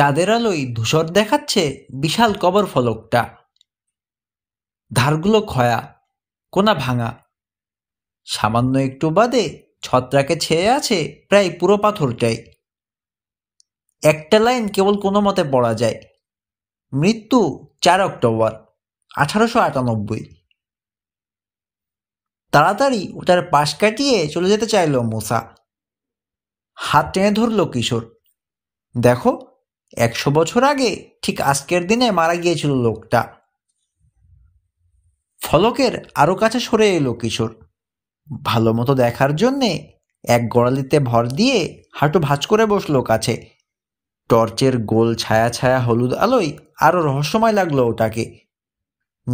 চাঁদের আলোয় ধূসর দেখাচ্ছে বিশাল কবর ফলকটা ধারগুলো ক্ষয়া কোনা ভাঙা সামান্য একটু বাদে ছত্রাকে ছেয়ে আছে প্রায় পুরো পাথরটাই একটা লাইন কেবল কোনো মতে পড়া যায় মৃত্যু চার অক্টোবর আঠারোশো আটানব্বই তাড়াতাড়ি ওটার পাশ কাটিয়ে চলে যেতে চাইল মোসা হাত টেনে ধরল কিশোর দেখো একশো বছর আগে ঠিক আজকের দিনে মারা গিয়েছিল লোকটা ফলকের আরও কাছে সরে এলো কিশোর ভালো মতো দেখার জন্যে এক গড়ালিতে ভর দিয়ে হাঁটু ভাঁজ করে বসলো কাছে টর্চের গোল ছায়া ছায়া হলুদ আলোয় আরও রহস্যময় লাগলো ওটাকে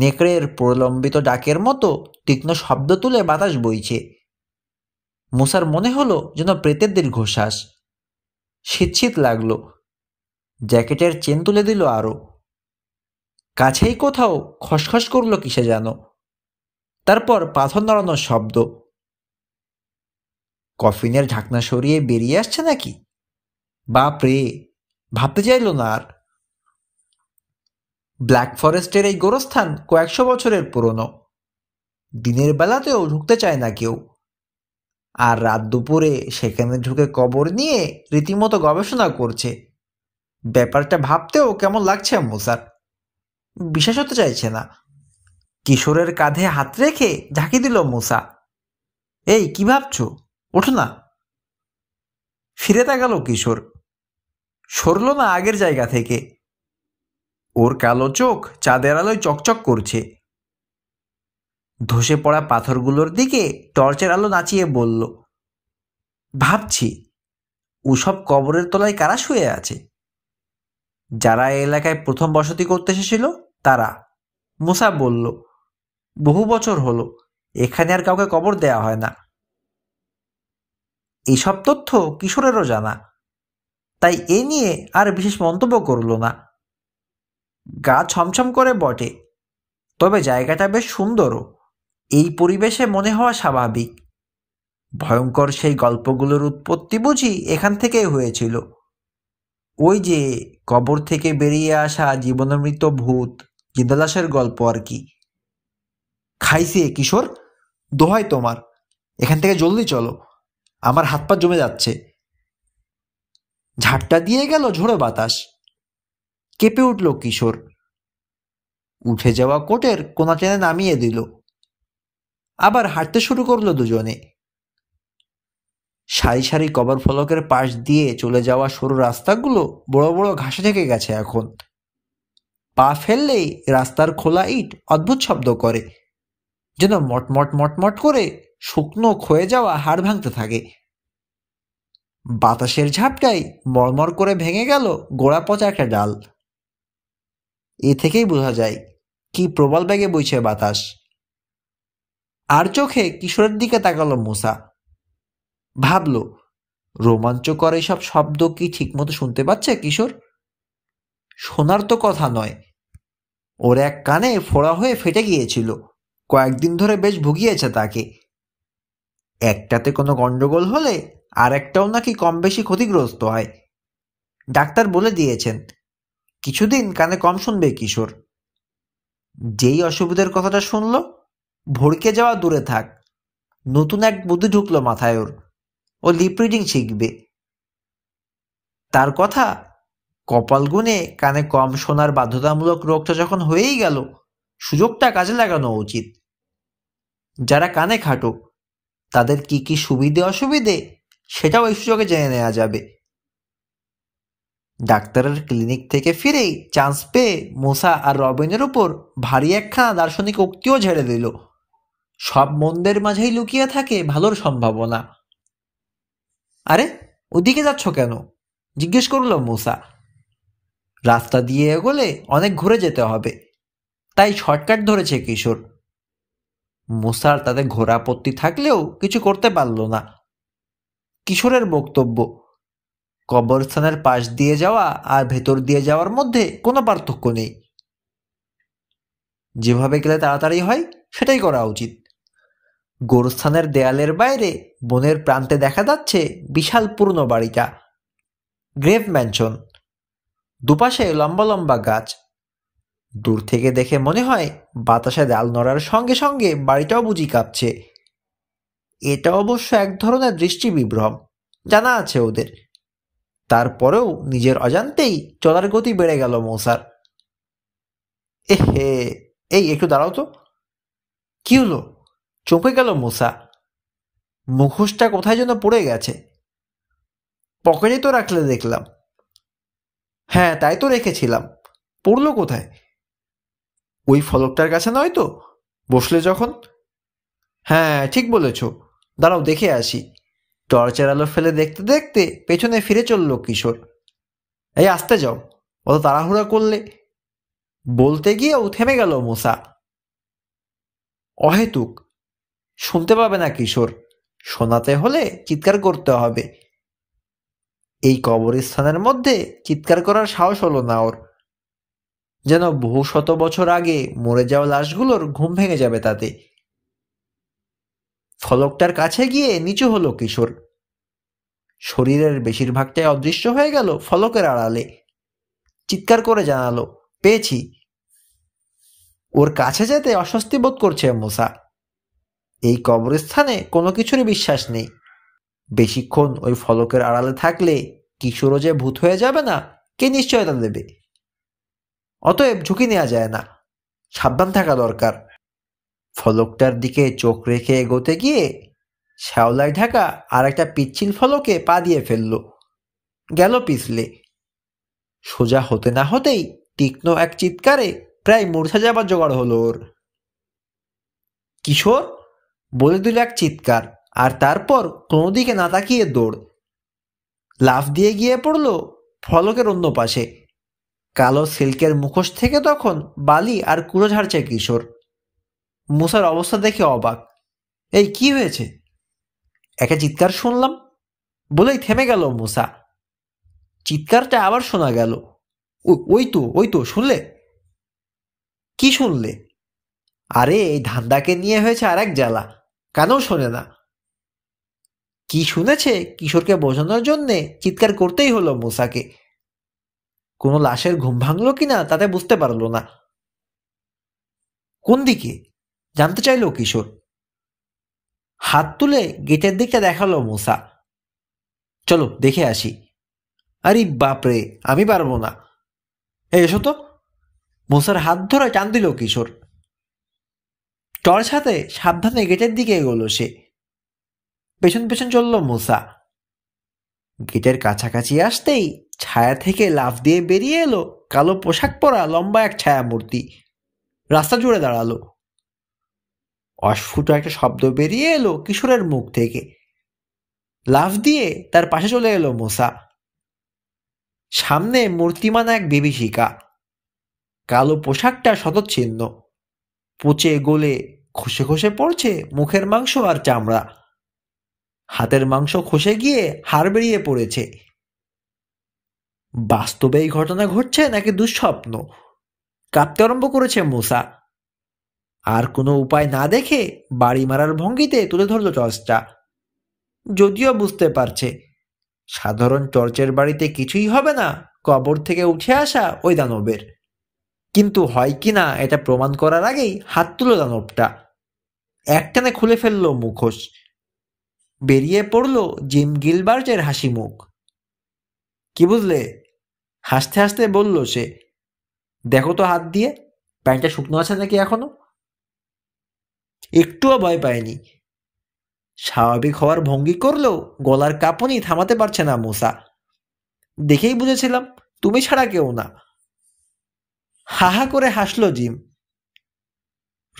নেকড়ের প্রলম্বিত ডাকের মতো তীক্ষ্ণ শব্দ তুলে বাতাস বইছে মুসার মনে হলো যেন প্রেতের দীর্ঘশ্বাস শীত শীত লাগলো জ্যাকেটের চেন তুলে দিল আরও কাছেই কোথাও খসখস করল কিসে জানো তারপর পাথর নড়ানো শব্দ কফিনের ঢাকনা সরিয়ে বেরিয়ে আসছে নাকি বাপ রে ভাবতে চাইল না আর ব্ল্যাক ফরেস্টের এই গোরস্থান কয়েকশো বছরের পুরনো দিনের বেলাতেও ঢুকতে চায় না কেউ আর রাত দুপুরে সেখানে ঢুকে কবর নিয়ে রীতিমতো গবেষণা করছে ব্যাপারটা ভাবতেও কেমন লাগছে আম্মু স্যার বিশ্বাস হতে চাইছে না কিশোরের কাঁধে হাত রেখে ঝাঁকি দিল মুসা এই কি ভাবছ ওঠো না ফিরে তাকাল কিশোর সরল না আগের জায়গা থেকে ওর কালো চোখ চাঁদের আলোয় চকচক করছে ধসে পড়া পাথরগুলোর দিকে টর্চের আলো নাচিয়ে বলল ভাবছি ওসব কবরের তলায় কারা শুয়ে আছে যারা এই এলাকায় প্রথম বসতি করতে এসেছিল তারা মুসা বলল বহু বছর হলো এখানে আর কাউকে কবর দেয়া হয় না এইসব তথ্য কিশোরেরও জানা তাই এ নিয়ে আর বিশেষ মন্তব্য করল না গা ছমছম করে বটে তবে জায়গাটা বেশ সুন্দরও এই পরিবেশে মনে হওয়া স্বাভাবিক ভয়ঙ্কর সেই গল্পগুলোর উৎপত্তি বুঝি এখান থেকেই হয়েছিল ওই যে কবর থেকে বেরিয়ে আসা জীবনমৃত ভূত জিন্দালাসের গল্প আর কি খাইছে কিশোর দোহাই তোমার এখান থেকে জলদি চলো আমার হাত পা জমে যাচ্ছে ঝাড়টা দিয়ে গেল ঝোড়ো বাতাস কেঁপে উঠল কিশোর উঠে যাওয়া কোটের কোনা টেনে নামিয়ে দিল আবার হাঁটতে শুরু করলো দুজনে সারি সারি কবর ফলকের পাশ দিয়ে চলে যাওয়া সরু রাস্তাগুলো বড় বড় ঘাসে থেকে গেছে এখন পা ফেললেই রাস্তার খোলা ইট অদ্ভুত শব্দ করে যেন মটমট মটমট করে শুকনো ক্ষয়ে যাওয়া হাড় ভাঙতে থাকে বাতাসের ঝাপটাই মরমর করে ভেঙে গেল গোড়া পচা একটা ডাল এ থেকেই বোঝা যায় কি প্রবল বেগে বইছে বাতাস আর চোখে কিশোরের দিকে তাকালো মোসা ভাবল রোমাঞ্চকর এসব শব্দ কি ঠিকমতো শুনতে পাচ্ছে কিশোর শোনার তো কথা নয় ওর এক কানে ফোড়া হয়ে ফেটে গিয়েছিল কয়েকদিন ধরে বেশ ভুগিয়েছে তাকে একটাতে কোনো গণ্ডগোল হলে আর একটাও নাকি কম বেশি ক্ষতিগ্রস্ত হয় ডাক্তার বলে দিয়েছেন কিছুদিন কানে কম শুনবে কিশোর যেই অসুবিধার কথাটা শুনল ভড়কে যাওয়া দূরে থাক নতুন এক বুদ্ধি ঢুকলো মাথায় ওর ও লিপ রিডিং শিখবে তার কথা কপাল গুনে কানে কম শোনার বাধ্যতামূলক রোগটা যখন হয়েই গেল সুযোগটা কাজে লাগানো উচিত যারা কানে খাটো তাদের কি কি সুবিধে অসুবিধে সেটাও এই সুযোগে জেনে নেওয়া যাবে ডাক্তারের ক্লিনিক থেকে ফিরেই চান্স পেয়ে মোসা আর রবিনের উপর ভারী একখানা দার্শনিক উক্তিও ঝেড়ে দিল সব মন্দের মাঝেই লুকিয়ে থাকে ভালোর সম্ভাবনা আরে ওদিকে যাচ্ছ কেন জিজ্ঞেস করল মুসা রাস্তা দিয়ে এগোলে অনেক ঘুরে যেতে হবে তাই শর্টকাট ধরেছে কিশোর মুসার তাতে ঘোরাপত্তি থাকলেও কিছু করতে পারল না কিশোরের বক্তব্য কবরস্থানের পাশ দিয়ে যাওয়া আর ভেতর দিয়ে যাওয়ার মধ্যে কোনো পার্থক্য নেই যেভাবে গেলে তাড়াতাড়ি হয় সেটাই করা উচিত গোরস্থানের দেয়ালের বাইরে বনের প্রান্তে দেখা যাচ্ছে বিশাল পূর্ণ বাড়িটা গ্রেভ ম্যানশন দুপাশে লম্বা লম্বা গাছ দূর থেকে দেখে মনে হয় বাতাসে ডাল নড়ার সঙ্গে সঙ্গে বাড়িটাও বুঝি কাঁপছে এটা অবশ্য এক ধরনের দৃষ্টি বিভ্রম জানা আছে ওদের তারপরেও নিজের অজান্তেই চলার গতি বেড়ে গেল মৌসার হে এই একটু দাঁড়াও তো কি হলো চমকে গেল মোসা মুখোশটা কোথায় যেন পড়ে গেছে পকেটে তো রাখলে দেখলাম হ্যাঁ তাই তো রেখেছিলাম পড়লো কোথায় ওই ফলকটার কাছে নয় তো বসলে যখন হ্যাঁ ঠিক বলেছ দাঁড়াও দেখে আসি টর্চের আলো ফেলে দেখতে দেখতে পেছনে ফিরে চলল কিশোর এই আসতে যাও অত তাড়াহুড়া করলে বলতে গিয়েও থেমে গেল মোসা অহেতুক শুনতে পাবে না কিশোর শোনাতে হলে চিৎকার করতে হবে এই কবরস্থানের মধ্যে চিৎকার করার সাহস হলো না ওর যেন বহু শত বছর আগে মরে যাওয়া লাশগুলোর ঘুম ভেঙে যাবে তাতে ফলকটার কাছে গিয়ে নিচু হলো কিশোর শরীরের বেশিরভাগটাই অদৃশ্য হয়ে গেল ফলকের আড়ালে চিৎকার করে জানালো পেয়েছি ওর কাছে যেতে অস্বস্তি বোধ করছে মোসা এই কবরস্থানে কোনো কিছুরই বিশ্বাস নেই বেশিক্ষণ ওই ফলকের আড়ালে থাকলে কিশোরও যে ভূত হয়ে যাবে না কে নিশ্চয়তা দেবে অতএব ঝুঁকি নেওয়া যায় না সাবধান থাকা দরকার ফলকটার দিকে চোখ রেখে এগোতে গিয়ে শ্যাওলায় ঢাকা আর একটা পিচ্ছিল ফলকে পা দিয়ে ফেলল গেল পিছলে সোজা হতে না হতেই তীক্ষ্ণ এক চিৎকারে প্রায় মূর্ছা যাবার জোগাড় হলো ওর কিশোর বলে দিল এক চিৎকার আর তারপর কোনো দিকে না তাকিয়ে দৌড় লাফ দিয়ে গিয়ে পড়ল ফলকের অন্য পাশে কালো সিল্কের মুখোশ থেকে তখন বালি আর কুড়ো ঝাড়ছে কিশোর মুসার অবস্থা দেখে অবাক এই কি হয়েছে একা চিৎকার শুনলাম বলেই থেমে গেল মুসা চিৎকারটা আবার শোনা গেল ওই তো ওই তো শুনলে কি শুনলে আরে এই ধান্দাকে নিয়ে হয়েছে আর এক জ্বালা কেন শোনে না কি শুনেছে কিশোরকে বোঝানোর জন্যে চিৎকার করতেই হলো মুসাকে কোনো লাশের ঘুম ভাঙলো কিনা তাতে বুঝতে পারলো না কোন দিকে জানতে চাইলো কিশোর হাত তুলে গেটের দিকটা দেখালো মুসা চলো দেখে আসি আরে বাপরে আমি পারবো না এসো তো মুসার হাত ধরে টান দিল কিশোর টর্চ হাতে সাবধানে গেটের দিকে এগোলো সে পেছন পেছন চলল মুসা গেটের কাছাকাছি আসতেই ছায়া থেকে লাফ দিয়ে বেরিয়ে এলো কালো পোশাক পরা লম্বা এক ছায়া মূর্তি রাস্তা জুড়ে দাঁড়ালো অস্ফুট একটা শব্দ বেরিয়ে এলো কিশোরের মুখ থেকে লাফ দিয়ে তার পাশে চলে এলো মোসা সামনে মূর্তিমান এক বিভীষিকা কালো পোশাকটা শতচ্ছিন্ন পচে গলে খসে খসে পড়ছে মুখের মাংস আর চামড়া হাতের মাংস খসে গিয়ে হাড় বেরিয়ে পড়েছে বাস্তবে এই ঘটনা ঘটছে নাকি দুঃস্বপ্ন কাঁপতে আরম্ভ করেছে মুসা আর কোনো উপায় না দেখে বাড়ি মারার ভঙ্গিতে তুলে ধরল চর্চটা যদিও বুঝতে পারছে সাধারণ চর্চের বাড়িতে কিছুই হবে না কবর থেকে উঠে আসা ওই দানবের কিন্তু হয় কি না এটা প্রমাণ করার আগেই হাত তুলো দানবটা একটানে খুলে ফেললো মুখোশ বেরিয়ে পড়ল জিম গিলবার্টের হাসি মুখ কি বুঝলে হাসতে হাসতে বলল সে দেখো তো হাত দিয়ে প্যান্টটা শুকনো আছে নাকি এখনো একটুও ভয় পায়নি স্বাভাবিক হওয়ার ভঙ্গি করলেও গলার কাঁপুনি থামাতে পারছে না মোসা দেখেই বুঝেছিলাম তুমি ছাড়া কেউ না হাহা করে হাসলো জিম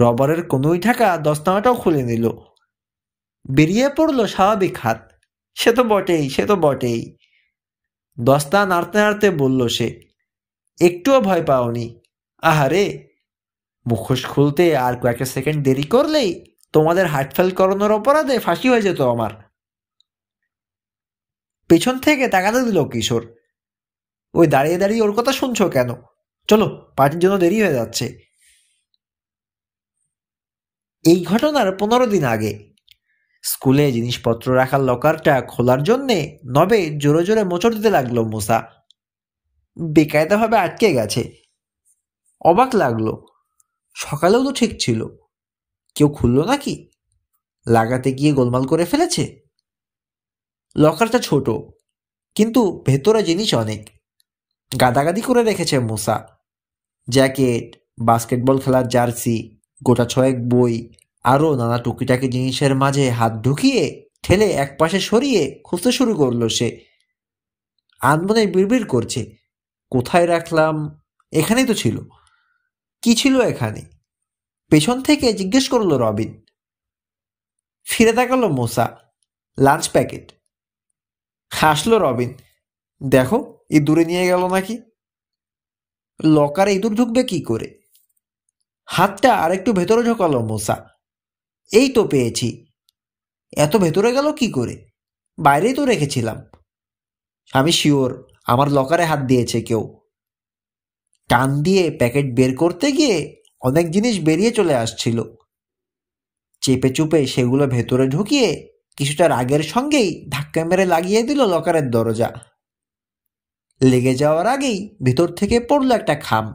রবারের কনুই ঠাকা দস্তানাটাও খুলে নিল বেরিয়ে পড়লো স্বাভাবিক হাত সে তো বটেই সে তো বটেই দস্তা নাড়তে নাড়তে বলল সে একটুও ভয় পাওনি আহারে মুখোশ খুলতে আর কয়েকটা সেকেন্ড দেরি করলেই তোমাদের হাটফেল করানোর অপরাধে ফাঁসি হয়ে যেত আমার পেছন থেকে তাকাতে দিল কিশোর ওই দাঁড়িয়ে দাঁড়িয়ে ওর কথা শুনছো কেন চলো পার্টির জন্য দেরি হয়ে যাচ্ছে এই ঘটনার পনেরো দিন আগে স্কুলে জিনিসপত্র রাখার লকারটা খোলার জন্যে নবে জোরে জোরে মোচড় দিতে লাগলো মুসা বেকায়দাভাবে আটকে গেছে অবাক লাগলো সকালেও তো ঠিক ছিল কেউ খুললো নাকি লাগাতে গিয়ে গোলমাল করে ফেলেছে লকারটা ছোট কিন্তু ভেতরে জিনিস অনেক গাদাগাদি করে রেখেছে মুসা জ্যাকেট বাস্কেটবল খেলার জার্সি গোটা ছয়েক বই আরও নানা টুকিটাকি জিনিসের মাঝে হাত ঢুকিয়ে ঠেলে একপাশে সরিয়ে খুঁজতে শুরু করলো সে আনমনে বিড়বিড় করছে কোথায় রাখলাম এখানেই তো ছিল কি ছিল এখানে পেছন থেকে জিজ্ঞেস করলো রবিন ফিরে তাকালো মোসা লাঞ্চ প্যাকেট হাসলো রবিন দেখো ইঁদুরে নিয়ে গেল নাকি লকারে ইঁদুর ঢুকবে কি করে হাতটা আরেকটু ভেতরে ঢোকালো মোসা এই তো পেয়েছি এত ভেতরে গেল কি করে বাইরেই তো রেখেছিলাম আমি শিওর আমার লকারে হাত দিয়েছে কেউ টান দিয়ে প্যাকেট বের করতে গিয়ে অনেক জিনিস বেরিয়ে চলে আসছিল চেপে চুপে সেগুলো ভেতরে ঢুকিয়ে কিছুটা রাগের সঙ্গেই ধাক্কা মেরে লাগিয়ে দিল লকারের দরজা লেগে যাওয়ার আগেই ভেতর থেকে পড়লো একটা খাম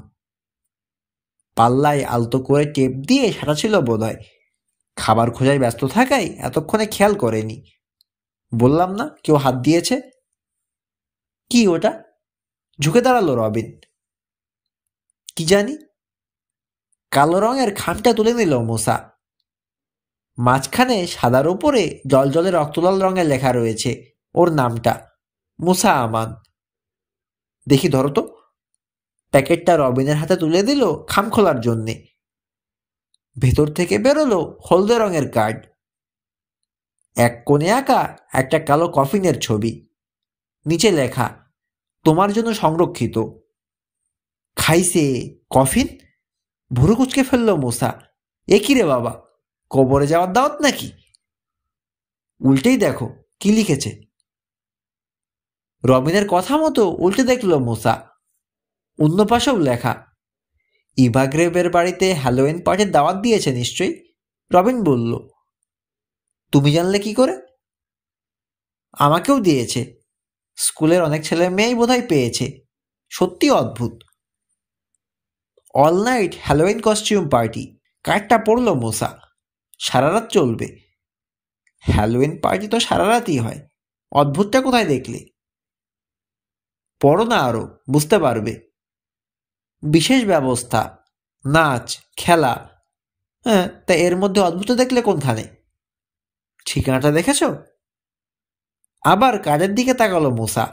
পাল্লায় আলতো করে টেপ দিয়ে সারা ছিল বোধ হয় খাবার খোঁজায় ব্যস্ত থাকায় এতক্ষণে খেয়াল করেনি বললাম না কেউ হাত দিয়েছে কি ওটা ঝুঁকে দাঁড়ালো রবিন কি জানি কালো রঙের খামটা তুলে নিল মোসা মাঝখানে সাদার ওপরে জলজলে রক্তলাল রঙের লেখা রয়েছে ওর নামটা মুসা আমান দেখি ধরো তো প্যাকেটটা রবিনের হাতে তুলে দিল খাম খোলার জন্যে ভেতর থেকে বেরোলো হলদে রঙের কার্ড এক কোণে আঁকা একটা কালো কফিনের ছবি নিচে লেখা তোমার জন্য সংরক্ষিত খাইছে কফিন ভুরু কুচকে ফেললো মোসা এ রে বাবা কবরে যাওয়ার দাওয়াত নাকি উল্টেই দেখো কি লিখেছে রবিনের কথা মতো উল্টে দেখল মোসা অন্য পাশেও লেখা ইভাগ্রেবের বাড়িতে হ্যালোয়েন পার্টির দাওয়াত দিয়েছে নিশ্চয়ই রবিন বলল তুমি জানলে কি করে আমাকেও দিয়েছে স্কুলের অনেক ছেলে মেয়েই বোধহয় পেয়েছে সত্যি অদ্ভুত all night Halloween costume party কার্ডটা পড়লো মোসা সারা রাত চলবে হ্যালোইন পার্টি তো সারা রাতই হয় অদ্ভুতটা কোথায় দেখলে পড়ো না আরও বুঝতে পারবে বিশেষ ব্যবস্থা নাচ খেলা হ্যাঁ তা এর মধ্যে অদ্ভুত দেখলে কোনখানে ঠিকানাটা দেখেছ আবার কার্ডের দিকে তাকালো মুসা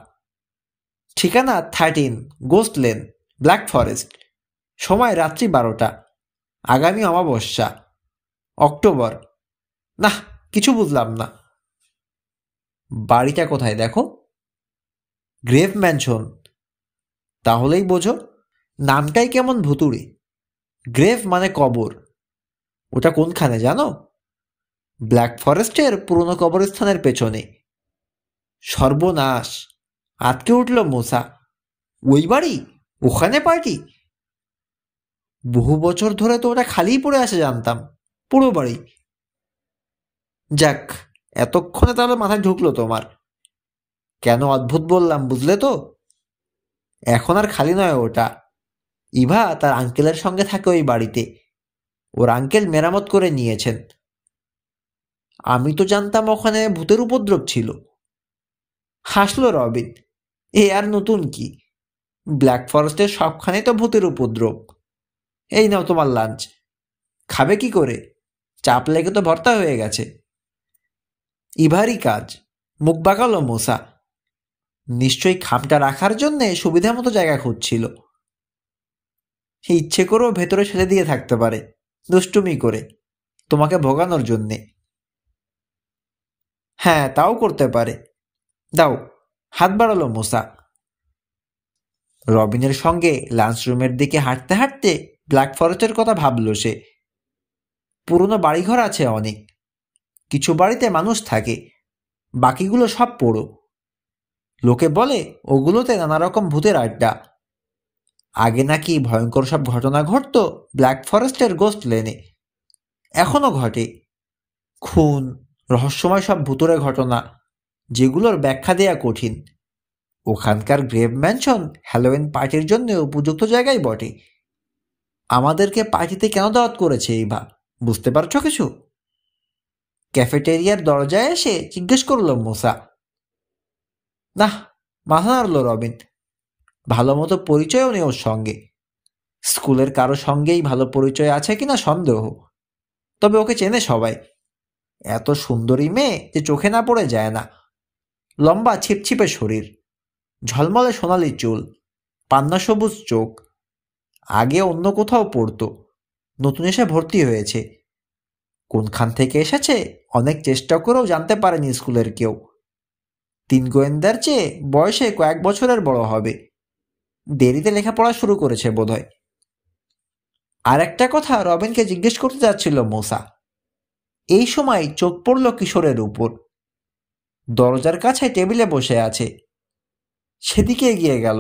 ঠিকানা thirteen Ghost Lane Black Forest সময় রাত্রি বারোটা আগামী অমাবস্যা অক্টোবর না কিছু বুঝলাম না বাড়িটা কোথায় দেখো গ্রেভ ম্যানশন তাহলেই বোঝো নামটাই কেমন ভুতুড়ে গ্রেভ মানে কবর ওটা কোনখানে জানো ব্ল্যাক ফরেস্টের পুরনো কবরস্থানের পেছনে সর্বনাশ আটকে উঠল মোসা ওই বাড়ি ওখানে পার্টি বহু বছর ধরে তো ওটা খালিই পড়ে আসে জানতাম পুরো বাড়ি যাক এতক্ষণে তাহলে মাথায় ঢুকলো তোমার কেন অদ্ভুত বললাম বুঝলে তো এখন আর খালি নয় ওটা ইভা তার আঙ্কেলের সঙ্গে থাকে ওই বাড়িতে ওর আঙ্কেল মেরামত করে নিয়েছেন আমি তো জানতাম ওখানে ভূতের উপদ্রব ছিল হাসলো রবিন এ আর নতুন কি ব্ল্যাক ফরেস্টের সবখানে তো ভূতের উপদ্রব এই নাও তোমার লাঞ্চ খাবে কি করে চাপ লেগে তো ভর্তা হয়ে গেছে ইভারই কাজ মুখ বাঁকালো মশা নিশ্চয়ই খামটা রাখার জন্যে সুবিধা মতো জায়গা খুঁজছিল সে ইচ্ছে করেও ভেতরে ছেলে দিয়ে থাকতে পারে দুষ্টুমি করে তোমাকে ভোগানোর জন্যে হ্যাঁ তাও করতে পারে দাও হাত বাড়ালো মোসা রবিনের সঙ্গে লাঞ্চরুমের দিকে হাঁটতে হাঁটতে ব্ল্যাক ফরেস্টের কথা ভাবল সে পুরনো বাড়িঘর আছে অনেক কিছু বাড়িতে মানুষ থাকে বাকিগুলো সব পড়ো লোকে বলে ওগুলোতে নানা রকম ভূতের আড্ডা আগে নাকি ভয়ঙ্কর সব ঘটনা ঘটত ব্ল্যাক ফরেস্টের গোস্ট লেনে এখনও ঘটে খুন রহস্যময় সব ভূতরে ঘটনা যেগুলোর ব্যাখ্যা দেয়া কঠিন ওখানকার গ্রেভ ম্যানশন হ্যালোয়েন পার্টির জন্য উপযুক্ত জায়গায় বটে আমাদেরকে পার্টিতে কেন দাওয়াত করেছে এই বা বুঝতে পারছো কিছু ক্যাফেটেরিয়ার দরজায় এসে জিজ্ঞেস করল মোসা না মাথা নাড়ল রবিন ভালো মতো পরিচয়ও নেই ওর সঙ্গে স্কুলের কারো সঙ্গেই ভালো পরিচয় আছে কিনা সন্দেহ তবে ওকে চেনে সবাই এত সুন্দরী মেয়ে যে চোখে না পড়ে যায় না লম্বা ছিপছিপে শরীর ঝলমলে সোনালি চুল পান্না সবুজ চোখ আগে অন্য কোথাও পড়তো নতুন এসে ভর্তি হয়েছে কোনখান থেকে এসেছে অনেক চেষ্টা করেও জানতে পারেনি স্কুলের কেউ তিন গোয়েন্দার চেয়ে বয়সে কয়েক বছরের বড় হবে দেরিতে লেখাপড়া শুরু করেছে বোধহয় আর একটা কথা রবিনকে জিজ্ঞেস করতে যাচ্ছিল মোসা এই সময় চোখ পড়ল কিশোরের উপর দরজার কাছে টেবিলে বসে আছে সেদিকে এগিয়ে গেল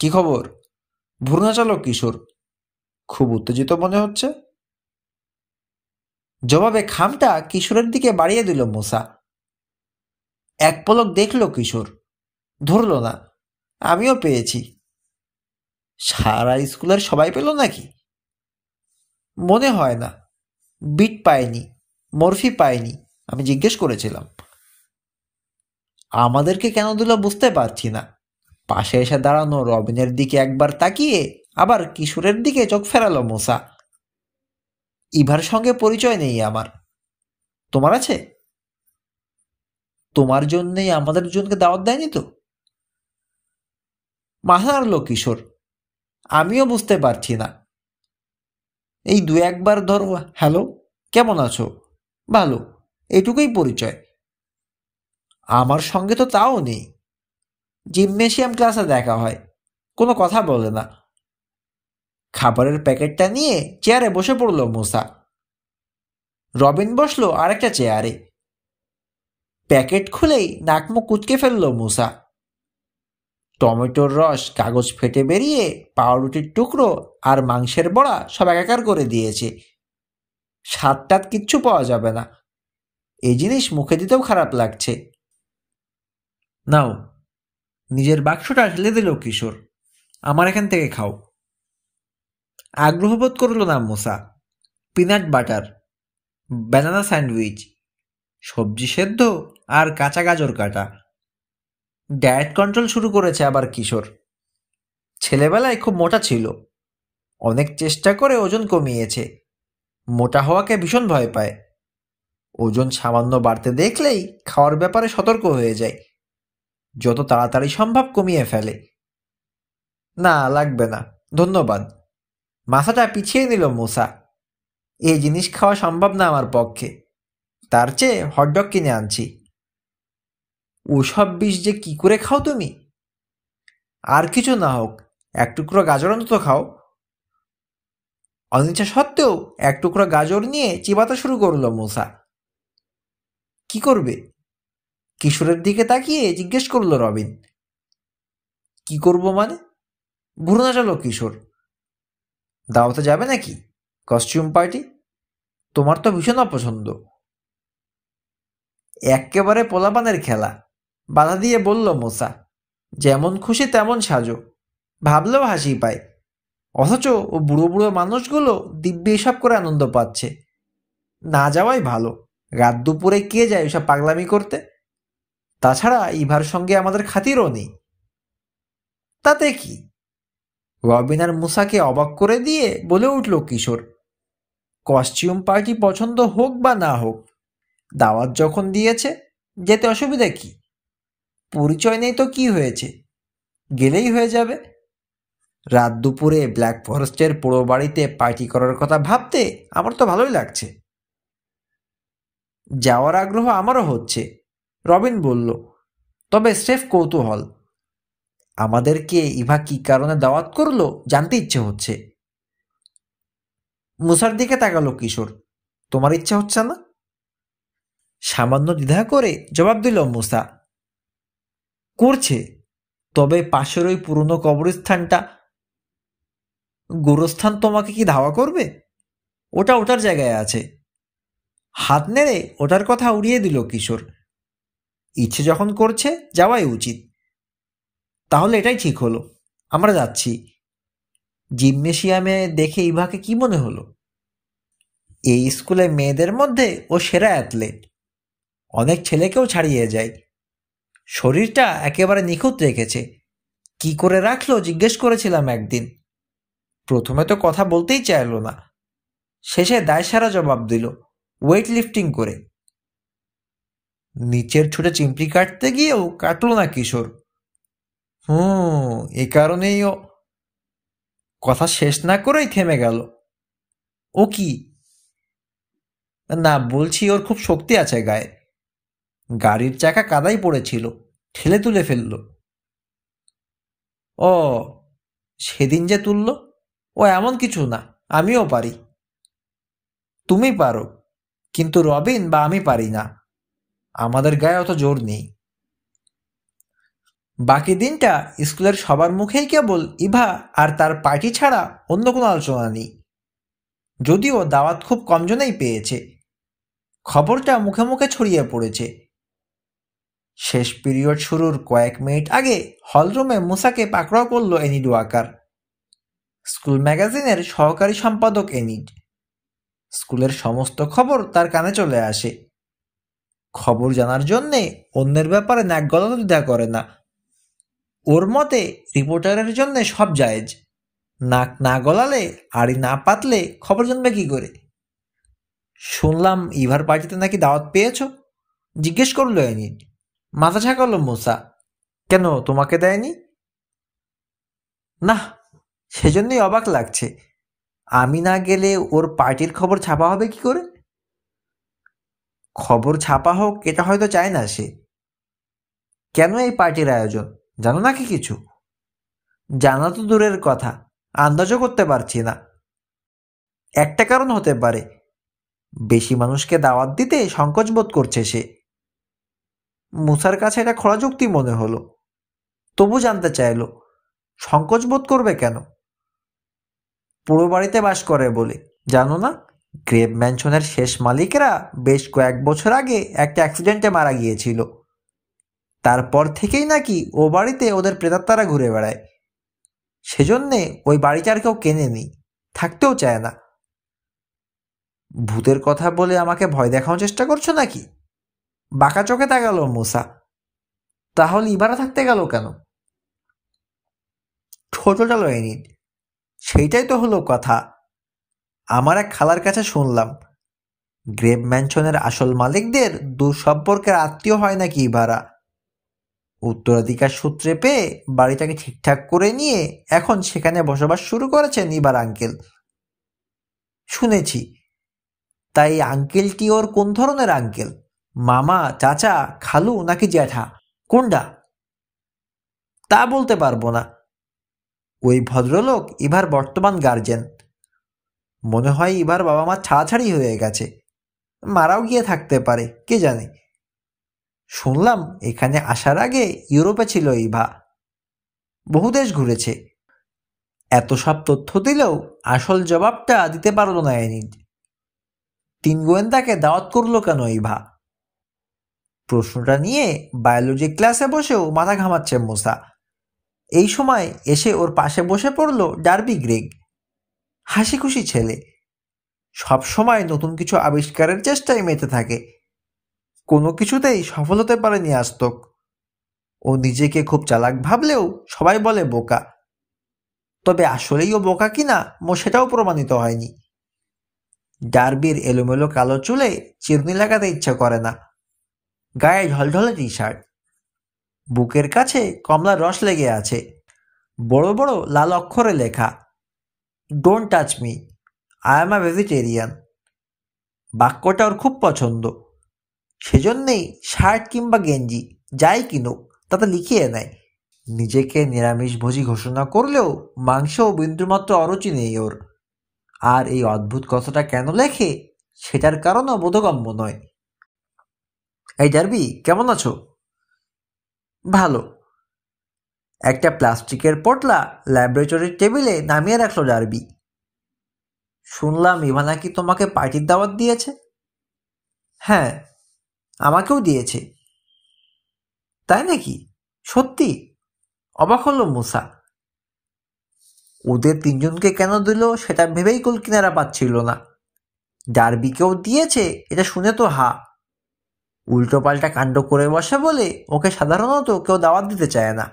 কি খবর ভ্রূণাচালক কিশোর খুব উত্তেজিত মনে হচ্ছে জবাবে খামটা কিশোরের দিকে বাড়িয়ে দিল মোসা এক পলক দেখল কিশোর ধরল না আমিও পেয়েছি সারা স্কুলের সবাই পেল নাকি মনে হয় না বিট পায়নি মরফি পায়নি আমি জিজ্ঞেস করেছিলাম আমাদেরকে কেন দিল বুঝতে পারছি না পাশে এসে দাঁড়ানো রবিনের দিকে একবার তাকিয়ে আবার কিশোরের দিকে চোখ ফেরালো মোসা ইভার সঙ্গে পরিচয় নেই আমার তোমার আছে তোমার জন্যেই আমাদের জনকে দাওয়াত দেয়নি তো মাথা নাড়ল কিশোর আমিও বুঝতে পারছি না এই দু একবার ধরো হ্যালো কেমন আছো ভালো এটুকুই পরিচয় আমার সঙ্গে তো তাও নেই জিমনেশিয়াম ক্লাসে দেখা হয় কোনো কথা বলে না খাবারের প্যাকেটটা নিয়ে চেয়ারে বসে পড়ল মোসা রবিন বসলো আরেকটা চেয়ারে প্যাকেট খুলেই নাকমুখ কুচকে ফেললো মোসা টমেটোর রস কাগজ ফেটে বেরিয়ে পাউরুটির টুকরো আর মাংসের বড়া সব একাকার করে দিয়েছে স্বাদটাত কিচ্ছু পাওয়া যাবে না এই জিনিস মুখে দিতেও খারাপ লাগছে নাও নিজের বাক্সটা ঢেলে দিল কিশোর আমার এখান থেকে খাও আগ্রহবোধ করল না মোসা পিনাট বাটার ব্যানানা স্যান্ডউইচ সবজি সেদ্ধ আর কাঁচা গাজর কাটা ডায়েট কন্ট্রোল শুরু করেছে আবার কিশোর ছেলেবেলায় খুব মোটা ছিল অনেক চেষ্টা করে ওজন কমিয়েছে মোটা হওয়াকে ভীষণ ভয় পায় ওজন সামান্য বাড়তে দেখলেই খাওয়ার ব্যাপারে সতর্ক হয়ে যায় যত তাড়াতাড়ি সম্ভব কমিয়ে ফেলে না লাগবে না ধন্যবাদ মাথাটা পিছিয়ে নিল মোসা এই জিনিস খাওয়া সম্ভব না আমার পক্ষে তার চেয়ে হটডগ কিনে আনছি ওসব বিষ যে কি করে খাও তুমি আর কিছু না হোক এক টুকরো গাজর অন্তত খাও অনিচ্ছা সত্ত্বেও এক টুকরো গাজর নিয়ে চিবাতে শুরু করলো মোসা কি করবে কিশোরের দিকে তাকিয়ে জিজ্ঞেস করলো রবিন কি করব মানে ভুরু চলো কিশোর দাওতে যাবে নাকি কস্টিউম পার্টি তোমার তো ভীষণ অপছন্দ একেবারে পোলাপানের খেলা বাধা দিয়ে বলল মোসা যেমন খুশি তেমন সাজো ভাবলেও হাসি পায় অথচ ও বুড়ো বুড়ো মানুষগুলো দিব্য এসব করে আনন্দ পাচ্ছে না যাওয়াই ভালো রাত দুপুরে কে যায় ওসব পাগলামি করতে তাছাড়া ইভার সঙ্গে আমাদের খাতিরও নেই তাতে কি রবিন আর মুসাকে অবাক করে দিয়ে বলে উঠল কিশোর কস্টিউম পার্টি পছন্দ হোক বা না হোক দাওয়াত যখন দিয়েছে যেতে অসুবিধা কী পরিচয় নেই তো কি হয়েছে গেলেই হয়ে যাবে রাত দুপুরে ব্ল্যাক ফরেস্টের পুরো বাড়িতে পার্টি করার কথা ভাবতে আমার তো ভালোই লাগছে যাওয়ার আগ্রহ আমারও হচ্ছে রবিন বলল তবে স্রেফ কৌতূহল আমাদেরকে ইভা কি কারণে দাওয়াত করলো জানতে ইচ্ছে হচ্ছে মুসার দিকে তাকালো কিশোর তোমার ইচ্ছা হচ্ছে না সামান্য দ্বিধা করে জবাব দিল মুসা করছে তবে পাশের ওই পুরনো কবরস্থানটা গোরস্থান তোমাকে কি ধাওয়া করবে ওটা ওটার জায়গায় আছে হাত নেড়ে ওটার কথা উড়িয়ে দিল কিশোর ইচ্ছে যখন করছে যাওয়াই উচিত তাহলে এটাই ঠিক হলো আমরা যাচ্ছি জিমনেশিয়ামে দেখে ইভাকে কি মনে হলো এই স্কুলে মেয়েদের মধ্যে ও সেরা অ্যাথলেট অনেক ছেলেকেও ছাড়িয়ে যায় শরীরটা একেবারে নিখুঁত রেখেছে কি করে রাখলো জিজ্ঞেস করেছিলাম একদিন প্রথমে তো কথা বলতেই চাইলো না শেষে দায়সারা জবাব দিল ওয়েট লিফটিং করে নিচের ছুটে চিমপি কাটতে গিয়েও কাটল না কিশোর হুম এ কারণেই ও কথা শেষ না করেই থেমে গেল ও কি না বলছি ওর খুব শক্তি আছে গায়ে গাড়ির চাকা কাদায় পড়েছিল ঠেলে তুলে ফেলল ও সেদিন যে তুলল ও এমন কিছু না আমিও পারি তুমি পারো কিন্তু রবিন বা আমি পারি না আমাদের গায়ে অত জোর নেই বাকি দিনটা স্কুলের সবার মুখেই কেবল ইভা আর তার পার্টি ছাড়া অন্য কোনো আলোচনা নেই যদিও দাওয়াত খুব কমজনেই পেয়েছে খবরটা মুখে মুখে ছড়িয়ে পড়েছে শেষ পিরিয়ড শুরুর কয়েক মিনিট আগে হলরুমে মুসাকে পাকড়াও করল এনিড ওয়াকার স্কুল ম্যাগাজিনের সহকারী সম্পাদক এনিড স্কুলের সমস্ত খবর তার কানে চলে আসে খবর জানার জন্যে অন্যের ব্যাপারে ন্যাক দ্বিধা করে না ওর মতে রিপোর্টারের জন্য সব জায়েজ নাক না গলালে আড়ি না পাতলে খবর জানবে কি করে শুনলাম ইভার পার্টিতে নাকি দাওয়াত পেয়েছ জিজ্ঞেস করলো এনিড মাথা হলো মুসা কেন তোমাকে দেয়নি না সেজন্যই অবাক লাগছে আমি না গেলে ওর পার্টির খবর ছাপা হবে কি করে খবর ছাপা হোক এটা হয়তো চায় না সে কেন এই পার্টির আয়োজন জানো নাকি কিছু জানা তো দূরের কথা আন্দাজও করতে পারছি না একটা কারণ হতে পারে বেশি মানুষকে দাওয়াত দিতে সংকোচ বোধ করছে সে মুসার কাছে এটা খরা যুক্তি মনে হলো তবু জানতে চাইল সংকোচ বোধ করবে কেন পুরো বাড়িতে বাস করে বলে জানো না গ্রেপ ম্যানশনের শেষ মালিকরা বেশ কয়েক বছর আগে একটা অ্যাক্সিডেন্টে মারা গিয়েছিল তারপর থেকেই নাকি ও বাড়িতে ওদের প্রেতাত্মারা ঘুরে বেড়ায় সেজন্যে ওই বাড়িটা আর কেউ কেনেনি থাকতেও চায় না ভূতের কথা বলে আমাকে ভয় দেখানোর চেষ্টা করছো নাকি বাঁকা চোখে তাকালো মোসা তাহলে ইবারা থাকতে গেল কেন ঠোঁটোটা লয়ে নিন সেইটাই তো হলো কথা আমার এক খালার কাছে শুনলাম গ্রেপ ম্যানশনের আসল মালিকদের দুঃসম্পর্কের আত্মীয় হয় নাকি ইভারা উত্তরাধিকার সূত্রে পেয়ে বাড়িটাকে ঠিকঠাক করে নিয়ে এখন সেখানে বসবাস শুরু করেছেন ইবার আঙ্কেল শুনেছি তাই আঙ্কেলটি ওর কোন ধরনের আঙ্কেল মামা চাচা খালু নাকি জ্যাঠা কোনটা তা বলতে পারবো না ওই ভদ্রলোক এবার বর্তমান গার্জেন মনে হয় ইভার বাবা মা ছাড়াছাড়ি হয়ে গেছে মারাও গিয়ে থাকতে পারে কে জানে শুনলাম এখানে আসার আগে ইউরোপে ছিল ইভা বহু দেশ ঘুরেছে এত সব তথ্য দিলেও আসল জবাবটা দিতে পারল না এনি তিন গোয়েন্দাকে দাওয়াত করলো কেন ইভা প্রশ্নটা নিয়ে বায়োলজি ক্লাসে বসেও মাথা ঘামাচ্ছে মোসা এই সময় এসে ওর পাশে বসে পড়ল ডার্বি গ্রেগ হাসি খুশি ছেলে সব সময় নতুন কিছু আবিষ্কারের চেষ্টায় মেতে থাকে কোনো কিছুতেই সফল হতে পারেনি আস্তক ও নিজেকে খুব চালাক ভাবলেও সবাই বলে বোকা তবে আসলেই ও বোকা কিনা মো সেটাও প্রমাণিত হয়নি ডার্বির এলোমেলো কালো চুলে চিরনি লাগাতে ইচ্ছা করে না গায়ে ঢলঢলে টি শার্ট বুকের কাছে কমলা রস লেগে আছে বড় বড় লাল অক্ষরে লেখা don't touch me I am a vegetarian বাক্যটা ওর খুব পছন্দ সেজন্যেই শার্ট কিংবা গেঞ্জি যাই কিনুক তাতে লিখিয়ে নেয় নিজেকে নিরামিষ ভোজি ঘোষণা করলেও মাংস ও বিন্দুমাত্র অরুচি নেই ওর আর এই অদ্ভুত কথাটা কেন লেখে সেটার কারণও বোধগম্য নয় এই ডার্বি কেমন আছো ভালো একটা প্লাস্টিকের পটলা ল্যাবরেটরির টেবিলে নামিয়ে রাখলো ডার্বি শুনলাম ইভানা কি তোমাকে পার্টির দাওয়াত দিয়েছে হ্যাঁ আমাকেও দিয়েছে তাই নাকি সত্যি অবাক হলো মুসা ওদের তিনজনকে কেন দিল সেটা ভেবেই কুলকিনারা পাচ্ছিল না ডার্বিকেও দিয়েছে এটা শুনে তো হা উল্টোপাল্টা কাণ্ড করে বসে বলে ওকে সাধারণত কেউ দাওয়াত দিতে চায় না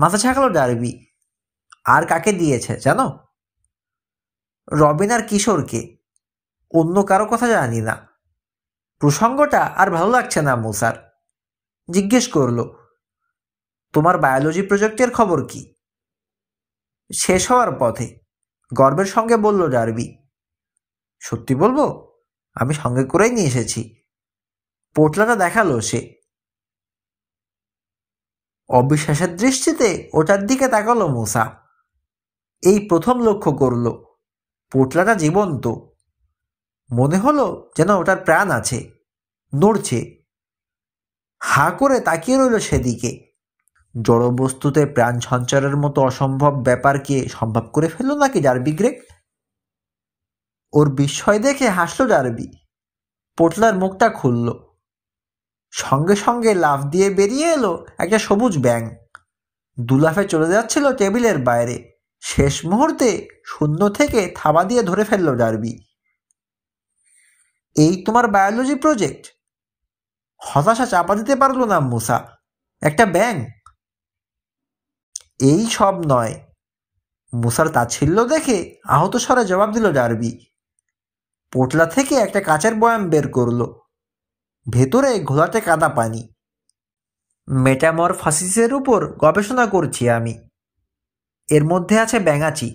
মাথা ছাঁকালো ডারবি আর কাকে দিয়েছে জানো রবিন আর কিশোরকে অন্য কারো কথা জানি না প্রসঙ্গটা আর ভালো লাগছে না মুসার জিজ্ঞেস করলো তোমার বায়োলজি প্রজেক্টের খবর কি শেষ হওয়ার পথে গর্বের সঙ্গে বলল ডারবি সত্যি বলবো আমি সঙ্গে করেই নিয়ে এসেছি পোটলাটা দেখালো সে অবিশ্বাসের দৃষ্টিতে ওটার দিকে তাকালো মোসা এই প্রথম লক্ষ্য করল পোটলাটা জীবন্ত মনে হলো যেন ওটার প্রাণ আছে নড়ছে হা করে তাকিয়ে রইল সেদিকে জড়বস্তুতে প্রাণ সঞ্চারের মতো অসম্ভব ব্যাপারকে সম্ভব করে ফেললো নাকি জার্বি গ্রেক ওর বিস্ময় দেখে হাসল জার্বি পোটলার মুখটা খুলল সঙ্গে সঙ্গে লাফ দিয়ে বেরিয়ে এলো একটা সবুজ ব্যাং দুলাফে চলে যাচ্ছিল টেবিলের বাইরে শেষ মুহূর্তে শূন্য থেকে থাবা দিয়ে ধরে ফেলল ডার্বি এই তোমার বায়োলজি প্রজেক্ট হতাশা চাপা দিতে পারলো না মুসা একটা ব্যাং এই সব নয় মুসার তাচ্ছিল্য দেখে আহত স্বরে জবাব দিল ডার্বি পোটলা থেকে একটা কাচের বয়াম বের করলো ভেতরে ঘোলাটে কাদা পানি মেটামরফাসিসের উপর গবেষণা করছি আমি এর মধ্যে আছে ব্যাঙাচি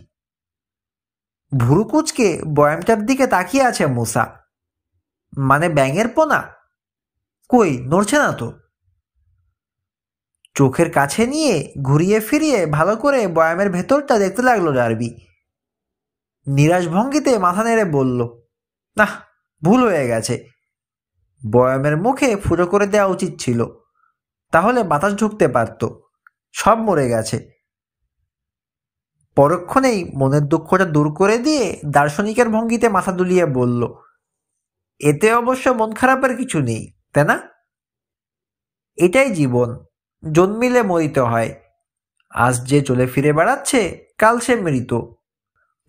ভুরুকুচকে বয়ামটার দিকে তাকিয়ে আছে মুসা মানে ব্যাঙের পোনা কই নড়ছে না তো চোখের কাছে নিয়ে ঘুরিয়ে ফিরিয়ে ভালো করে বয়ামের ভেতরটা দেখতে লাগলো ডারবি নিরাশ ভঙ্গিতে মাথা নেড়ে বলল না ভুল হয়ে গেছে বয়ামের মুখে ফুটো করে দেওয়া উচিত ছিল তাহলে বাতাস ঢুকতে পারত সব মরে গেছে পরক্ষণেই মনের দুঃখটা দূর করে দিয়ে দার্শনিকের ভঙ্গিতে মাথা দুলিয়ে বলল এতে অবশ্য মন খারাপের কিছু নেই তাই না এটাই জীবন জন্মিলে মরিতে হয় আজ যে চলে ফিরে বেড়াচ্ছে কাল সে মৃত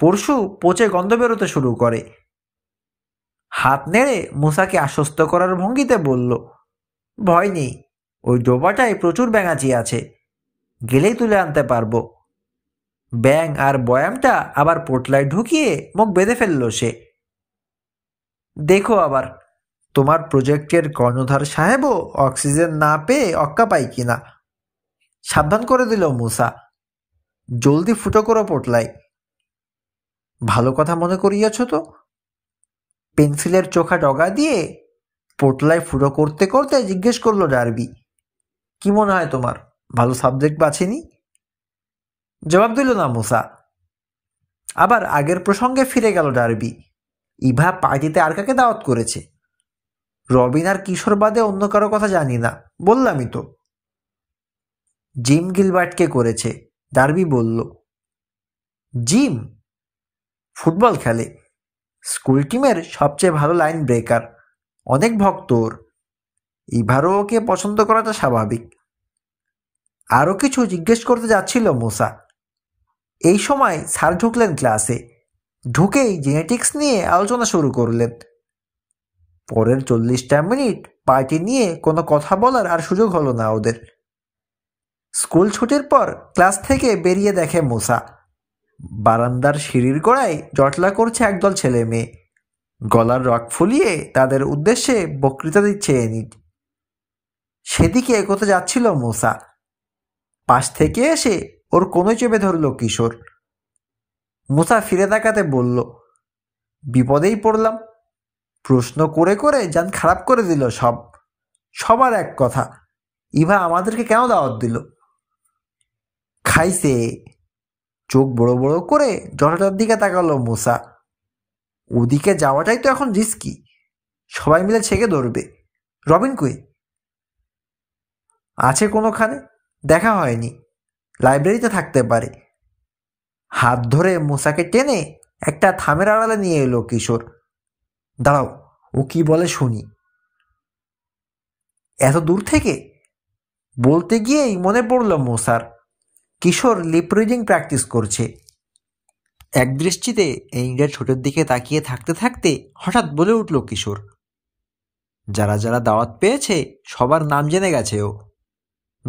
পরশু পচে গন্ধ বেরোতে শুরু করে হাত নেড়ে মুসাকে আশ্বস্ত করার ভঙ্গিতে বলল ভয় নেই ওই ডোবাটায় প্রচুর ব্যাঙাচি আছে গেলেই তুলে আনতে পারবো ব্যাং আর বয়ামটা আবার পোটলায় ঢুকিয়ে মুখ বেঁধে ফেলল সে দেখো আবার তোমার প্রজেক্টের কর্ণধার সাহেবও অক্সিজেন না পেয়ে অক্কা পাই কিনা সাবধান করে দিল মুসা জলদি ফুটো করো পোটলাই ভালো কথা মনে করিয়াছ তো পেন্সিলের চোখা ডগা দিয়ে পোটলায় ফুটো করতে করতে জিজ্ঞেস করলো ডার্বি কি মনে হয় তোমার ভালো সাবজেক্ট বাছেনি জবাব দিল না মুসা আবার আগের প্রসঙ্গে ফিরে গেল ডার্বি ইভা পার্টিতে আর কাকে দাওয়াত করেছে রবিন আর কিশোর বাদে অন্য কারো কথা জানি না বললামই তো জিম গিলবার্টকে করেছে ডার্বি বলল জিম ফুটবল খেলে স্কুল টিমের সবচেয়ে ভালো লাইন ব্রেকার অনেক ভক্তর এবারও ওকে পছন্দ করাটা স্বাভাবিক আরও কিছু জিজ্ঞেস করতে যাচ্ছিল মোসা এই সময় স্যার ঢুকলেন ক্লাসে ঢুকেই জেনেটিক্স নিয়ে আলোচনা শুরু করলেন পরের চল্লিশটা মিনিট পার্টি নিয়ে কোনো কথা বলার আর সুযোগ হলো না ওদের স্কুল ছুটির পর ক্লাস থেকে বেরিয়ে দেখে মোসা বারান্দার সিঁড়ির গোড়ায় জটলা করছে একদল ছেলে মেয়ে গলার রক ফুলিয়ে তাদের উদ্দেশ্যে বক্তৃতা দিচ্ছে এনিট সেদিকে এগোতে যাচ্ছিল মোসা পাশ থেকে এসে ওর কোনো চেপে ধরল কিশোর মোসা ফিরে তাকাতে বলল বিপদেই পড়লাম প্রশ্ন করে করে যান খারাপ করে দিল সব সবার এক কথা ইভা আমাদেরকে কেন দাওয়াত দিল খাইছে চোখ বড় বড় করে জটাটার দিকে তাকালো মোসা ওদিকে যাওয়াটাই তো এখন রিস্কি সবাই মিলে ছেকে ধরবে রবিন কুই আছে কোনোখানে দেখা হয়নি লাইব্রেরিতে থাকতে পারে হাত ধরে মোসাকে টেনে একটা থামের আড়ালে নিয়ে এলো কিশোর দাঁড়াও ও কি বলে শুনি এত দূর থেকে বলতে গিয়েই মনে পড়ল মোসার কিশোর লিপ রিডিং প্র্যাকটিস করছে এক দৃষ্টিতে ইন্ডিয়ার ছোটের দিকে তাকিয়ে থাকতে থাকতে হঠাৎ বলে উঠল কিশোর যারা যারা দাওয়াত পেয়েছে সবার নাম জেনে গেছে ও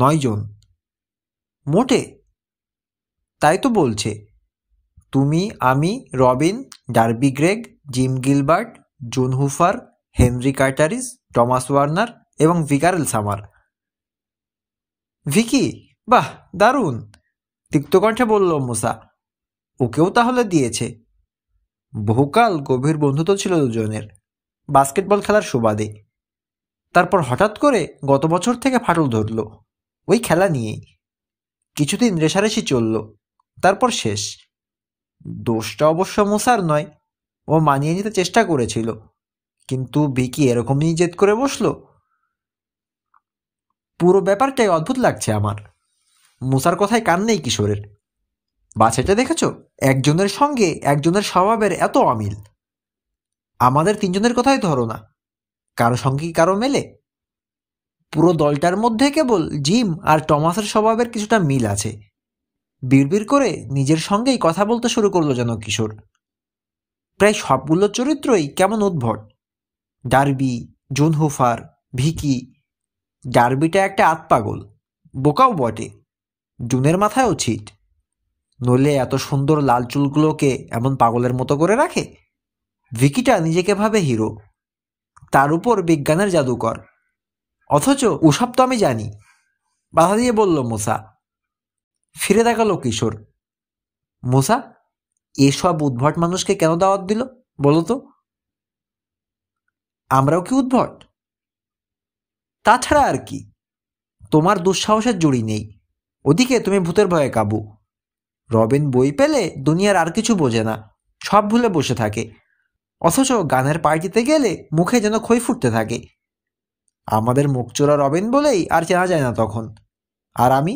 নয়জন মোটে তাই তো বলছে তুমি আমি Robin Derby Greg Jim Gilbert June Hoofer Henry Carteris Thomas Warner এবং ভিকারেল সামার ভিকি বাহ দারুণ তিক্তকণ্ঠে বলল মুসা ওকেও তাহলে দিয়েছে বহুকাল গভীর বন্ধু তো ছিল দুজনের বাস্কেটবল খেলার সুবাদে তারপর হঠাৎ করে গত বছর থেকে ফাটল ধরল ওই খেলা নিয়েই কিছুদিন রেশারেশি চলল তারপর শেষ দোষটা অবশ্য মোসার নয় ও মানিয়ে নিতে চেষ্টা করেছিল কিন্তু বিকি এরকমই জেদ করে বসলো পুরো ব্যাপারটাই অদ্ভুত লাগছে আমার মুসার কথায় কান নেই কিশোরের বাচ্চাটা দেখেছ একজনের সঙ্গে একজনের স্বভাবের এত অমিল আমাদের তিনজনের কথাই ধরো না কারো সঙ্গে কারো মেলে পুরো দলটার মধ্যে কেবল জিম আর টমাসের স্বভাবের কিছুটা মিল আছে বিড়বির করে নিজের সঙ্গেই কথা বলতে শুরু করলো যেন কিশোর প্রায় সবগুলো চরিত্রই কেমন উদ্ভট ডার্বি জুনহুফার ভিকি ডার্বিটা একটা আতপাগল বোকাও বটে জুনের মাথায়ও ছিট নইলে এত সুন্দর লাল চুলগুলোকে এমন পাগলের মতো করে রাখে ভিকিটা নিজেকে ভাবে হিরো তার উপর বিজ্ঞানের জাদুকর অথচ ওসব তো আমি জানি বাধা দিয়ে বলল মোসা ফিরে দেখালো কিশোর মোসা এসব উদ্ভট মানুষকে কেন দাওয়াত দিল বলো তো আমরাও কি উদ্ভট তাছাড়া আর কি তোমার দুঃসাহসের জুড়ি নেই ওদিকে তুমি ভূতের ভয়ে কাবু রবিন বই পেলে দুনিয়ার আর কিছু বোঝে না সব ভুলে বসে থাকে অথচ গানের পার্টিতে গেলে মুখে যেন খই ফুটতে থাকে আমাদের মুখ চোরা রবিন বলেই আর চেনা যায় না তখন আর আমি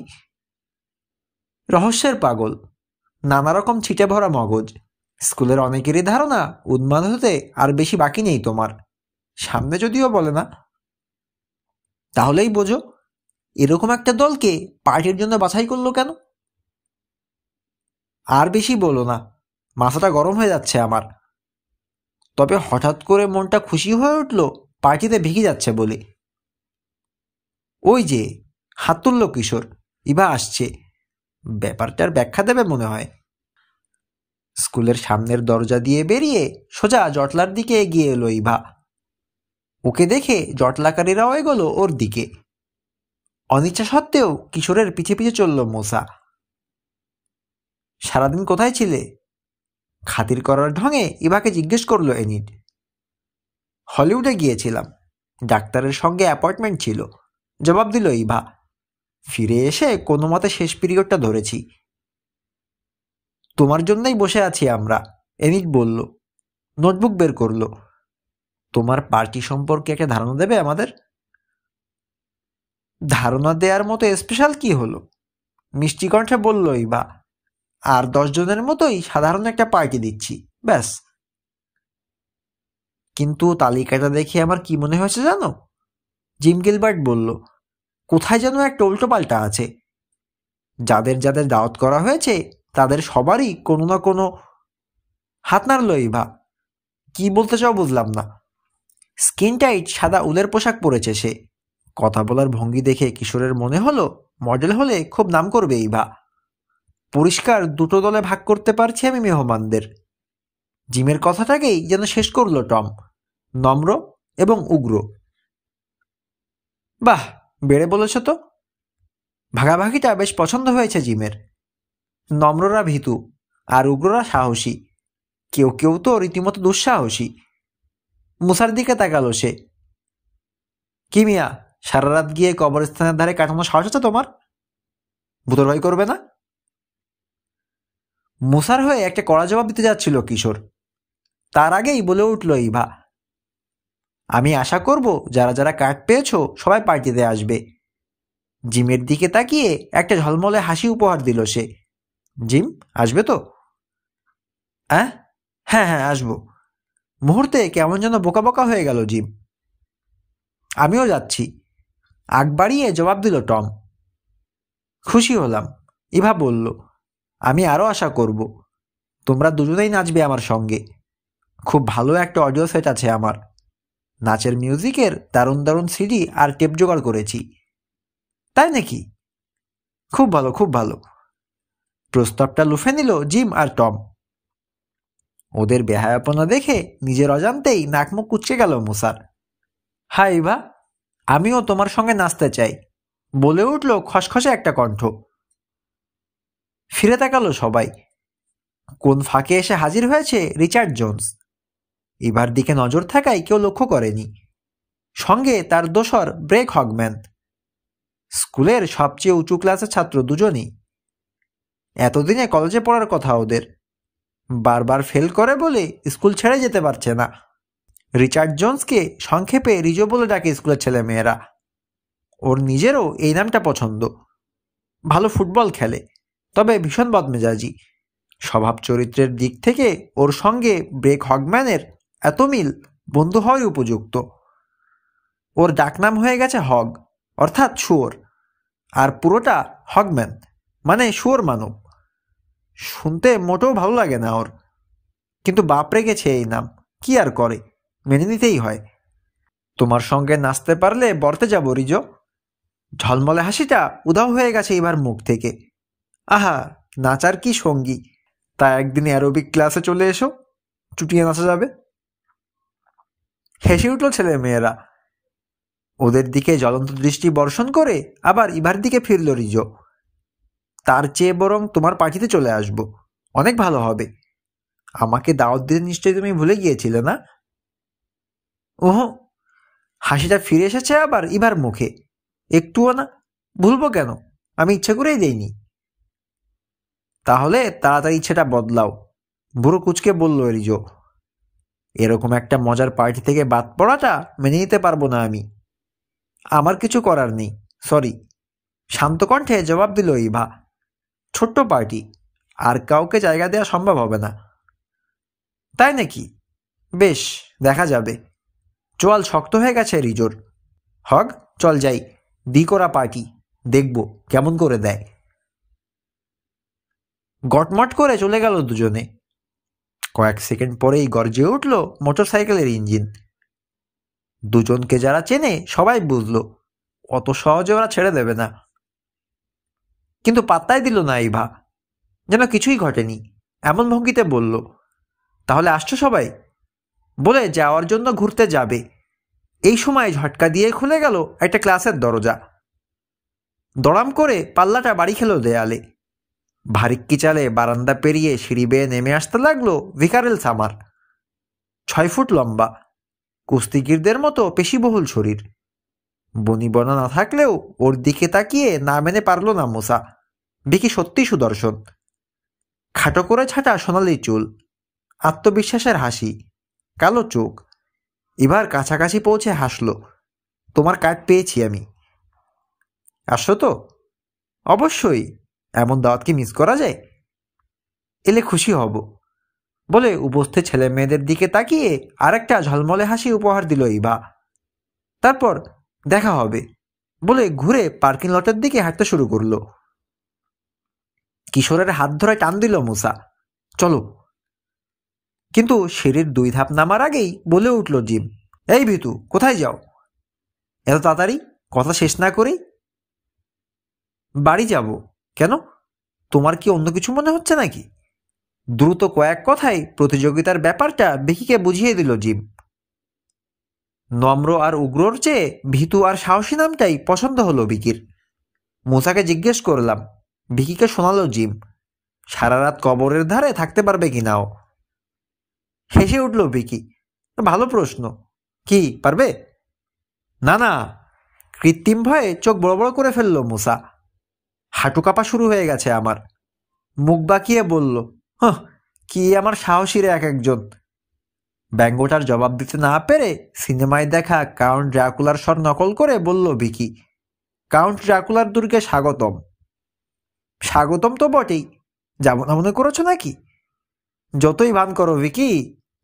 রহস্যের পাগল নানা রকম ছিটে ভরা মগজ স্কুলের অনেকেরই ধারণা উন্মাদ হতে আর বেশি বাকি নেই তোমার সামনে যদিও বলে না তাহলেই বোঝো এরকম একটা দলকে পার্টির জন্য বাছাই করলো কেন আর বেশি বলো না মাথাটা গরম হয়ে যাচ্ছে আমার তবে হঠাৎ করে মনটা খুশি হয়ে উঠল পার্টিতে ভেঙে যাচ্ছে বলে ওই যে হাত তুললো কিশোর ইভা আসছে ব্যাপারটার ব্যাখ্যা দেবে মনে হয় স্কুলের সামনের দরজা দিয়ে বেরিয়ে সোজা জটলার দিকে এগিয়ে এলো ইভা ওকে দেখে জটলাকারীরাও এগোলো ওর দিকে অনিচ্ছা সত্ত্বেও কিশোরের পিছে পিছে চলল মোসা সারাদিন কোথায় ছিলে খাতির করার ঢঙে ইভাকে জিজ্ঞেস করলো এনিট হলিউডে গিয়েছিলাম ডাক্তারের সঙ্গে অ্যাপয়েন্টমেন্ট ছিল জবাব দিল ইভা ফিরে এসে কোনো মতে শেষ পিরিয়ডটা ধরেছি তোমার জন্যই বসে আছি আমরা এনিট বলল নোটবুক বের করলো তোমার পার্টি সম্পর্কে একটা ধারণা দেবে আমাদের ধারণা দেওয়ার মতো স্পেশাল কি হলো মিষ্টি কণ্ঠে বলল বা আর দশজনের মতোই সাধারণ একটা পার্টি দিচ্ছি ব্যাস কিন্তু তালিকাটা দেখে আমার কি মনে হয়েছে জানো জিম গিলবার্ট বলল কোথায় যেন একটা উল্টোপাল্টা আছে যাদের যাদের দাওয়াত করা হয়েছে তাদের সবারই কোনো না কোনো হাত নাড়ল বা কি বলতে চাও বুঝলাম না স্কিন টাইট সাদা উলের পোশাক পরেছে সে কথা বলার ভঙ্গি দেখে কিশোরের মনে হলো মডেল হলে খুব নাম করবে ইভা পরিষ্কার দুটো দলে ভাগ করতে পারছি আমি মেহমানদের জিমের কথাটাকেই যেন শেষ করলো টম নম্র এবং উগ্র বাহ বেড়ে বলেছ তো ভাগাভাগিটা বেশ পছন্দ হয়েছে জিমের নম্ররা ভীতু আর উগ্ররা সাহসী কেউ কেউ তো রীতিমতো দুঃসাহসী মুসার দিকে তাকালো সে কিমিয়া সারা রাত গিয়ে কবরস্থানের ধারে কাটানো সাহস আছে তোমার ভূতর ভয় করবে না মুসার হয়ে একটা কড়া জবাব দিতে যাচ্ছিল কিশোর তার আগেই বলে উঠল ইভা আমি আশা করব যারা যারা কার্ড পেয়েছ সবাই পার্টিতে আসবে জিমের দিকে তাকিয়ে একটা ঝলমলে হাসি উপহার দিল সে জিম আসবে তো হ্যাঁ হ্যাঁ হ্যাঁ আসবো মুহূর্তে কেমন যেন বোকা বোকা হয়ে গেল জিম আমিও যাচ্ছি আগ বাড়িয়ে জবাব দিল টম খুশি হলাম ইভা বলল আমি আরও আশা করব তোমরা দুজনেই নাচবে আমার সঙ্গে খুব ভালো একটা অডিও সেট আছে আমার নাচের মিউজিকের দারুণ দারুণ সিডি আর টেপ জোগাড় করেছি তাই নাকি খুব ভালো খুব ভালো প্রস্তাবটা লুফে নিল জিম আর টম ওদের বেহায়াপনা দেখে নিজের অজান্তেই নাকমুখ কুচকে গেল মুসার হাই ভা আমিও তোমার সঙ্গে নাচতে চাই বলে উঠল খসখসে একটা কণ্ঠ ফিরে তাকালো সবাই কোন ফাঁকে এসে হাজির হয়েছে রিচার্ড জোন্স এবার দিকে নজর থাকায় কেউ লক্ষ্য করেনি সঙ্গে তার দোসর ব্রেক হগম্যান স্কুলের সবচেয়ে উঁচু ক্লাসের ছাত্র দুজনই এতদিনে কলেজে পড়ার কথা ওদের বারবার ফেল করে বলে স্কুল ছেড়ে যেতে পারছে না রিচার্ড জোন্সকে সংক্ষেপে রিজো বলে ডাকে স্কুলের ছেলেমেয়েরা ওর নিজেরও এই নামটা পছন্দ ভালো ফুটবল খেলে তবে ভীষণ বদমেজাজি স্বভাব চরিত্রের দিক থেকে ওর সঙ্গে ব্রেক হগম্যানের এত মিল বন্ধু হওয়ার উপযুক্ত ওর ডাকনাম হয়ে গেছে হগ অর্থাৎ শুয়োর আর পুরোটা হগম্যান মানে শুয়োর মানব শুনতে মোটেও ভালো লাগে না ওর কিন্তু বাপ রেগেছে এই নাম কি আর করে মেনে নিতেই হয় তোমার সঙ্গে নাচতে পারলে বর্তে যাব রিজো ঝলমলে হাসিটা উধাও হয়ে গেছে এবার মুখ থেকে আহা নাচার কি সঙ্গী তা একদিন অ্যারোবিক ক্লাসে চলে এসো চুটিয়ে নাচা যাবে হেসে উঠল ছেলে মেয়েরা ওদের দিকে জ্বলন্ত দৃষ্টি বর্ষণ করে আবার ইভার দিকে ফিরল রিজো তার চেয়ে বরং তোমার পার্টিতে চলে আসব অনেক ভালো হবে আমাকে দাওয়াত দিতে নিশ্চয়ই তুমি ভুলে গিয়েছিলে না ওহ হাসিটা ফিরে এসেছে আবার এবার মুখে একটুও না ভুলবো কেন আমি ইচ্ছে করেই দেইনি তাহলে তাড়াতাড়ি ইচ্ছেটা বদলাও বুড়ো কুচকে বলল এরিজো এরকম একটা মজার পার্টি থেকে বাদ পড়াটা মেনে নিতে পারবো না আমি আমার কিছু করার নেই সরি শান্ত কণ্ঠে জবাব দিল ইভা ছোট্ট পার্টি আর কাউকে জায়গা দেওয়া সম্ভব হবে না তাই নাকি বেশ দেখা যাবে চল শক্ত হয়ে গেছে রিজোর হক চল যাই দি করা পার্টি দেখব কেমন করে দেয় গটমট করে চলে গেল দুজনে কয়েক সেকেন্ড পরেই গর্জে উঠল সাইকেলের ইঞ্জিন দুজনকে যারা চেনে সবাই বুঝলো অত সহজে ওরা ছেড়ে দেবে না কিন্তু পাত্তাই দিল না ইভা যেন কিছুই ঘটেনি এমন ভঙ্গিতে বলল তাহলে আসছো সবাই বলে যাওয়ার জন্য ঘুরতে যাবে এই সময় ঝটকা দিয়ে খুলে গেল একটা ক্লাসের দরজা দড়াম করে পাল্লাটা বাড়ি খেলো দেয়ালে ভারিক্কি চালে বারান্দা পেরিয়ে সিঁড়ি বেয়ে নেমে আসতে লাগলো ভিকারেল সামার ছয় ফুট লম্বা কুস্তিগিরদের মতো পেশিবহুল শরীর বনিবনা না থাকলেও ওর দিকে তাকিয়ে না মেনে পারল না মোসা বিকি সত্যি সুদর্শন খাটো করে ছাটা সোনালি চুল আত্মবিশ্বাসের হাসি কালো চোখ এবার কাছাকাছি পৌঁছে হাসল তোমার কার্ড পেয়েছি আমি আসো তো অবশ্যই এমন দাওয়াতকে মিস করা যায় এলে খুশি হব বলে উপস্থিত ছেলে মেয়েদের দিকে তাকিয়ে আরেকটা ঝলমলে হাসি উপহার দিল ইবা তারপর দেখা হবে বলে ঘুরে পার্কিং লটের দিকে হাঁটতে শুরু করলো কিশোরের হাত ধরে টান দিল মুসা চলো কিন্তু সিঁড়ির দুই ধাপ নামার আগেই বলে উঠল জিম এই ভিতু কোথায় যাও এত তাড়াতাড়ি কথা শেষ না করেই বাড়ি যাব কেন তোমার কি অন্য কিছু মনে হচ্ছে নাকি দ্রুত কয়েক কথায় প্রতিযোগিতার ব্যাপারটা বেকিকে বুঝিয়ে দিল জিম নম্র আর উগ্রর চেয়ে ভীতু আর সাহসী নামটাই পছন্দ হলো বিকির মোসাকে জিজ্ঞেস করলাম ভিকিকে শোনালো জিম সারা রাত কবরের ধারে থাকতে পারবে কিনাও খেসে উঠল বিকি ভালো প্রশ্ন কি পারবে না না কৃত্রিম ভয়ে চোখ বড় বড় করে ফেলল মুসা হাঁটু কাঁপা শুরু হয়ে গেছে আমার মুখ বাঁকিয়ে বলল হ্যাঁ কি আমার সাহসীরে এক একজন ব্যঙ্গটার জবাব দিতে না পেরে সিনেমায় দেখা কাউন্ট ড্রাকুলার স্বর নকল করে বলল বিকি কাউন্ট ড্রাকুলার দুর্গে স্বাগতম স্বাগতম তো বটেই যাব না মনে করেছো নাকি যতই ভান করো ভিকি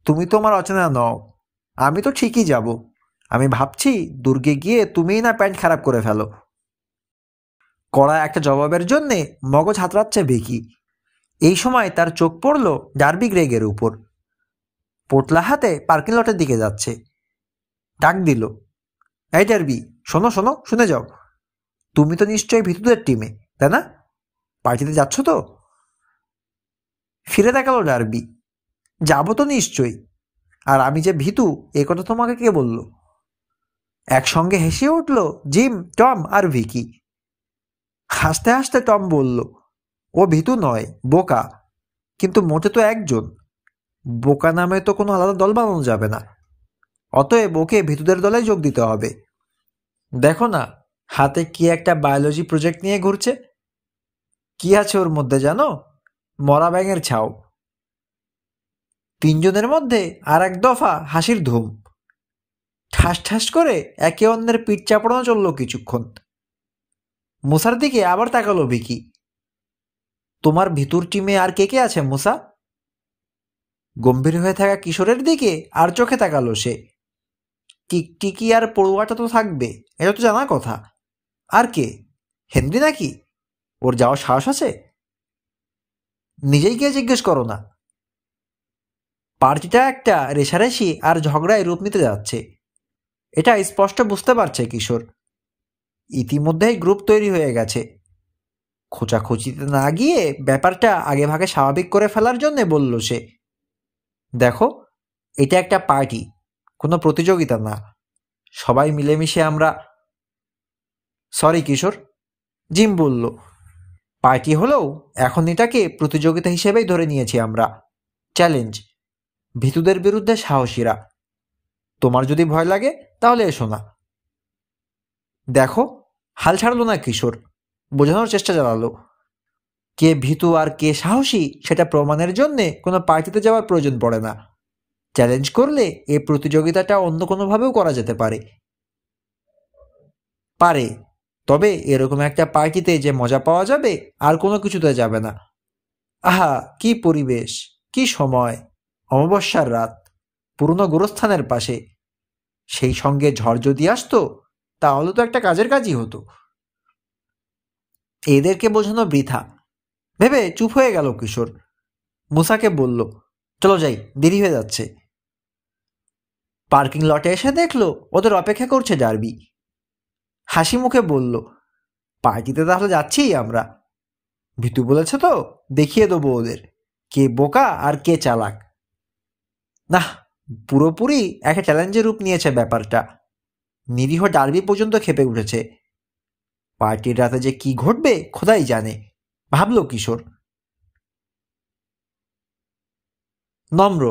তুমি তো আমার অচেনা নও আমি তো ঠিকই যাব আমি ভাবছি দুর্গে গিয়ে তুমিই না প্যান্ট খারাপ করে ফেলো কড়া একটা জবাবের জন্যে মগজ হাতড়াচ্ছে বেকি এই সময় তার চোখ পড়ল ডার্বি গ্রেগের উপর পোটলা হাতে পার্কিং লটের দিকে যাচ্ছে ডাক দিল এই ডার্বি শোনো শোনো শুনে যাও তুমি তো নিশ্চয়ই ভিতুদের টিমে তাই না পার্টিতে যাচ্ছ তো ফিরে দেখালো ডার্বি যাব তো নিশ্চয়ই আর আমি যে ভীতু এ কথা তোমাকে কে বলল একসঙ্গে হেসে উঠল জিম টম আর ভিকি হাসতে হাসতে টম বলল ও ভীতু নয় বোকা কিন্তু মোটে তো একজন বোকা নামে তো কোনো আলাদা দল বানানো যাবে না অতএব ওকে ভীতুদের দলে যোগ দিতে হবে দেখো না হাতে কি একটা বায়োলজি প্রজেক্ট নিয়ে ঘুরছে কি আছে ওর মধ্যে জানো মরা ব্যাঙের ছাও তিনজনের মধ্যে আর এক দফা হাসির ধুম ঠাস ঠাস করে একে অন্যের পিঠ চাপড়ানো চলল কিছুক্ষণ মুসার দিকে আবার তাকালো বিকি তোমার ভিতর টিমে আর কে কে আছে মুসা গম্ভীর হয়ে থাকা কিশোরের দিকে আর চোখে তাকালো সে টিকটিকি আর পড়ুয়াটা তো থাকবে এটা তো জানা কথা আর কে হেনরি নাকি ওর যাওয়ার সাহস আছে নিজেই গিয়ে জিজ্ঞেস করো না পার্টিটা একটা রেশারেশি আর ঝগড়ায় রূপ নিতে যাচ্ছে এটা স্পষ্ট বুঝতে পারছে কিশোর ইতিমধ্যেই গ্রুপ তৈরি হয়ে গেছে খোঁচাখুচিতে না গিয়ে ব্যাপারটা আগেভাগে স্বাভাবিক করে ফেলার জন্যে বলল সে দেখো এটা একটা পার্টি কোনো প্রতিযোগিতা না সবাই মিলেমিশে আমরা সরি কিশোর জিম বলল পার্টি হলেও এখন এটাকে প্রতিযোগিতা হিসেবেই ধরে নিয়েছি আমরা চ্যালেঞ্জ ভীতুদের বিরুদ্ধে সাহসীরা তোমার যদি ভয় লাগে তাহলে এসো না দেখো হাল ছাড়লো না কিশোর বোঝানোর চেষ্টা চালালো কে ভীতু আর কে সাহসী সেটা প্রমাণের জন্যে কোনো পার্টিতে যাওয়ার প্রয়োজন পড়ে না চ্যালেঞ্জ করলে এ প্রতিযোগিতাটা অন্য কোনোভাবেও করা যেতে পারে পারে তবে এরকম একটা পার্টিতে যে মজা পাওয়া যাবে আর কোনো কিছুতে যাবে না আহা কি পরিবেশ কি সময় অমাবস্যার রাত পুরনো গোরস্থানের পাশে সেই সঙ্গে ঝড় যদি আসতো তাহলে তো একটা কাজের কাজই হতো এদেরকে বোঝানো বৃথা ভেবে চুপ হয়ে গেল কিশোর মুসাকে বলল চলো যাই দেরি হয়ে যাচ্ছে পার্কিং লটে এসে দেখলো ওদের অপেক্ষা করছে ডারবি হাসি মুখে বলল পার্টিতে তাহলে যাচ্ছি আমরা ভিতু বলেছে তো দেখিয়ে দেবো ওদের কে বোকা আর কে চালাক না পুরোপুরি একটা চ্যালেঞ্জের রূপ নিয়েছে ব্যাপারটা নিরীহ ডার্বি পর্যন্ত খেপে উঠেছে পার্টির রাতে যে কি ঘটবে খোদাই জানে ভাবল কিশোর নম্র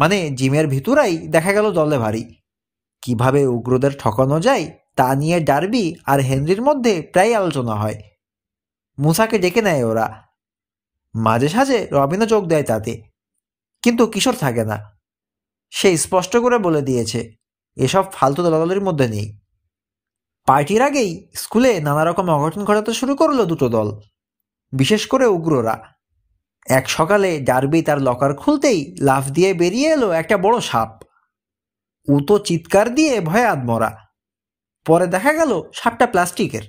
মানে জিমের ভিতরাই দেখা গেল দলে ভারী কিভাবে উগ্রদের ঠকানো যায় তা নিয়ে ডার্বি আর হেনরির মধ্যে প্রায় আলোচনা হয় মুসাকে ডেকে নেয় ওরা মাঝে সাঝে রবিনও যোগ দেয় তাতে কিন্তু কিশোর থাকে না সে স্পষ্ট করে বলে দিয়েছে এসব ফালতু দলাদলির মধ্যে নেই পার্টির আগেই স্কুলে নানা রকম অঘটন ঘটাতে শুরু করলো দুটো দল বিশেষ করে উগ্ররা এক সকালে ডার্বি তার লকার খুলতেই লাফ দিয়ে বেরিয়ে এলো একটা বড় সাপ উতো চিৎকার দিয়ে ভয়ে আদমরা পরে দেখা গেল সাপটা প্লাস্টিকের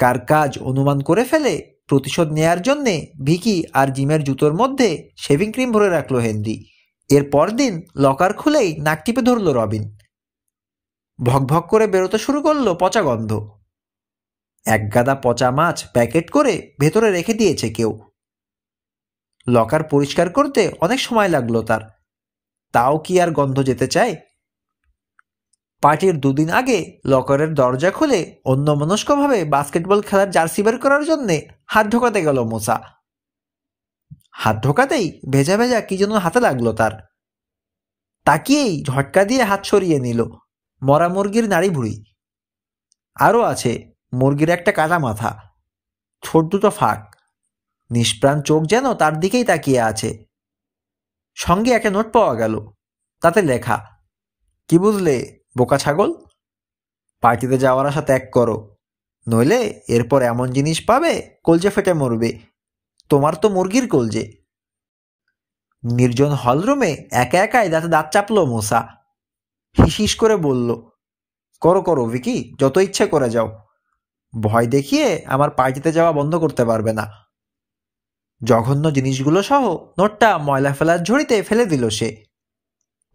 কার কাজ অনুমান করে ফেলে প্রতিশোধ নেয়ার জন্যে ভিকি আর জিমের জুতোর মধ্যে শেভিং ক্রিম ভরে রাখলো হেনরি এর পরদিন লকার খুলেই নাক টিপে ধরল রবিন ভকভক করে বেরোতে শুরু করলো পচা গন্ধ এক গাদা পচা মাছ প্যাকেট করে ভেতরে রেখে দিয়েছে কেউ লকার পরিষ্কার করতে অনেক সময় লাগলো তার তাও কি আর গন্ধ যেতে চায় পার্টির দুদিন আগে লকারের দরজা খুলে অন্যমনস্কভাবে বাস্কেটবল খেলার জার্সি বের করার জন্যে হাত ঢোকাতে গেল মোসা হাত ঢোকাতেই ভেজা ভেজা কি যেন হাতে লাগলো তার তাকিয়েই ঝটকা দিয়ে হাত সরিয়ে নিল মরা মুরগির নাড়ি ভুড়ি আরও আছে মুরগির একটা কাটা মাথা ছোট দুটো ফাঁক নিষ্প্রাণ চোখ যেন তার দিকেই তাকিয়ে আছে সঙ্গে একটা নোট পাওয়া গেল তাতে লেখা কি বুঝলে বোকা ছাগল পার্টিতে যাওয়ার আশা ত্যাগ করো নইলে এরপর এমন জিনিস পাবে কলজে ফেটে মরবে তোমার তো মুরগির কলজে নির্জন হলরুমে একা একাই দাঁতে দাঁত চাপলো মোসা হিসিস করে বলল করো করো ভিকি যত ইচ্ছে করে যাও ভয় দেখিয়ে আমার পার্টিতে যাওয়া বন্ধ করতে পারবে না জঘন্য জিনিসগুলো সহ নোটটা ময়লা ফেলার ঝুড়িতে ফেলে দিল সে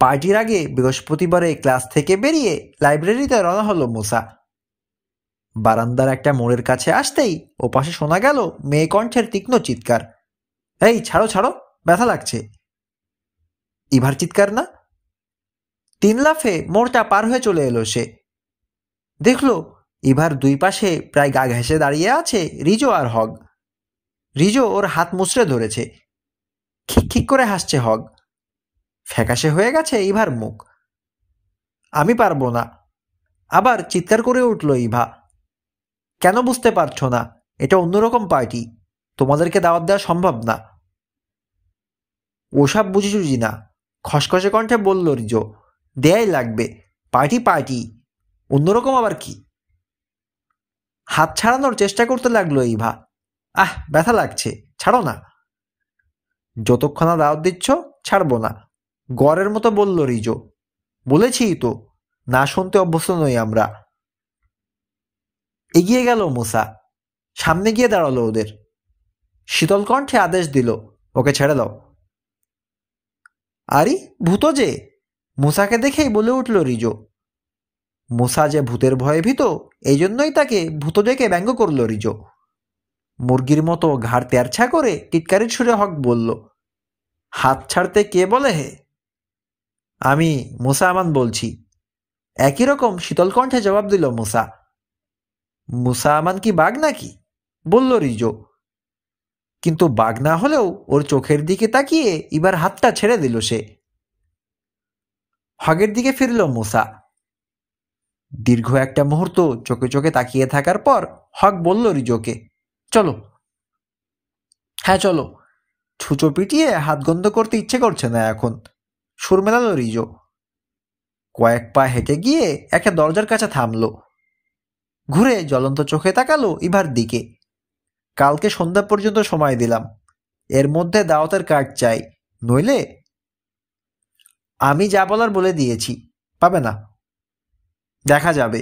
পার্টির আগে বৃহস্পতিবারে ক্লাস থেকে বেরিয়ে লাইব্রেরিতে রওনা হলো মোসা বারান্দার একটা মোড়ের কাছে আসতেই ও পাশে শোনা গেল মেয়ে কণ্ঠের তীক্ষ্ণ চিৎকার এই ছাড়ো ছাড়ো ব্যথা লাগছে ইভার চিৎকার না তিন লাফে মোড়টা পার হয়ে চলে এলো সে দেখল ইভার দুই পাশে প্রায় গা ঘেঁষে দাঁড়িয়ে আছে রিজো আর হগ রিজো ওর হাত মুচড়ে ধরেছে খিক করে হাসছে হগ ফ্যাকাশে হয়ে গেছে ইভার মুখ আমি পারবো না আবার চিৎকার করে উঠল ইভা কেন বুঝতে পারছো না এটা অন্যরকম পার্টি তোমাদেরকে দাওয়াত দেওয়া সম্ভব না ওসব বুঝি চুঝি না খসখসে কণ্ঠে বলল রিজো দেয়াই লাগবে পার্টি পার্টি অন্যরকম আবার কি হাত ছাড়ানোর চেষ্টা করতে লাগলো ভা আহ ব্যথা লাগছে ছাড়ো না যতক্ষণ দাওয়াত দিচ্ছ ছাড়বো না গড়ের মতো বলল রিজো বলেছি তো না শুনতে অভ্যস্ত নই আমরা এগিয়ে গেল মুসা সামনে গিয়ে দাঁড়ালো ওদের শীতল কণ্ঠে আদেশ দিল ওকে ছেড়ে দাও আরি ভূত যে মুসাকে দেখেই বলে উঠল রিজো মুসা যে ভূতের ভয়ে ভীত এই জন্যই তাকে ভূত ডেকে ব্যঙ্গ করল রিজো মুরগির মতো ঘাড় তেরছা করে টিটকারির ছুঁড়ে হক বলল হাত ছাড়তে কে বলে হে আমি মুসা আমান বলছি একই রকম শীতল কণ্ঠে জবাব দিল মুসা মুসামান কি বাঘ নাকি বলল রিজো কিন্তু বাঘ না হলেও ওর চোখের দিকে তাকিয়ে এবার হাতটা ছেড়ে দিল সে হগের দিকে ফিরল মুসা দীর্ঘ একটা মুহূর্ত চোখে চোখে তাকিয়ে থাকার পর হক বলল রিজোকে চলো হ্যাঁ চলো ছুঁচো পিটিয়ে হাত গন্ধ করতে ইচ্ছে করছে না এখন সুর মেলালো রিজো কয়েক পা হেঁটে গিয়ে একটা দরজার কাছে থামলো ঘুরে জ্বলন্ত চোখে তাকালো ইভার দিকে কালকে সন্ধ্যা পর্যন্ত সময় দিলাম এর মধ্যে দাওয়াতের কার্ড চাই নইলে আমি যা বলার বলে দিয়েছি পাবে না দেখা যাবে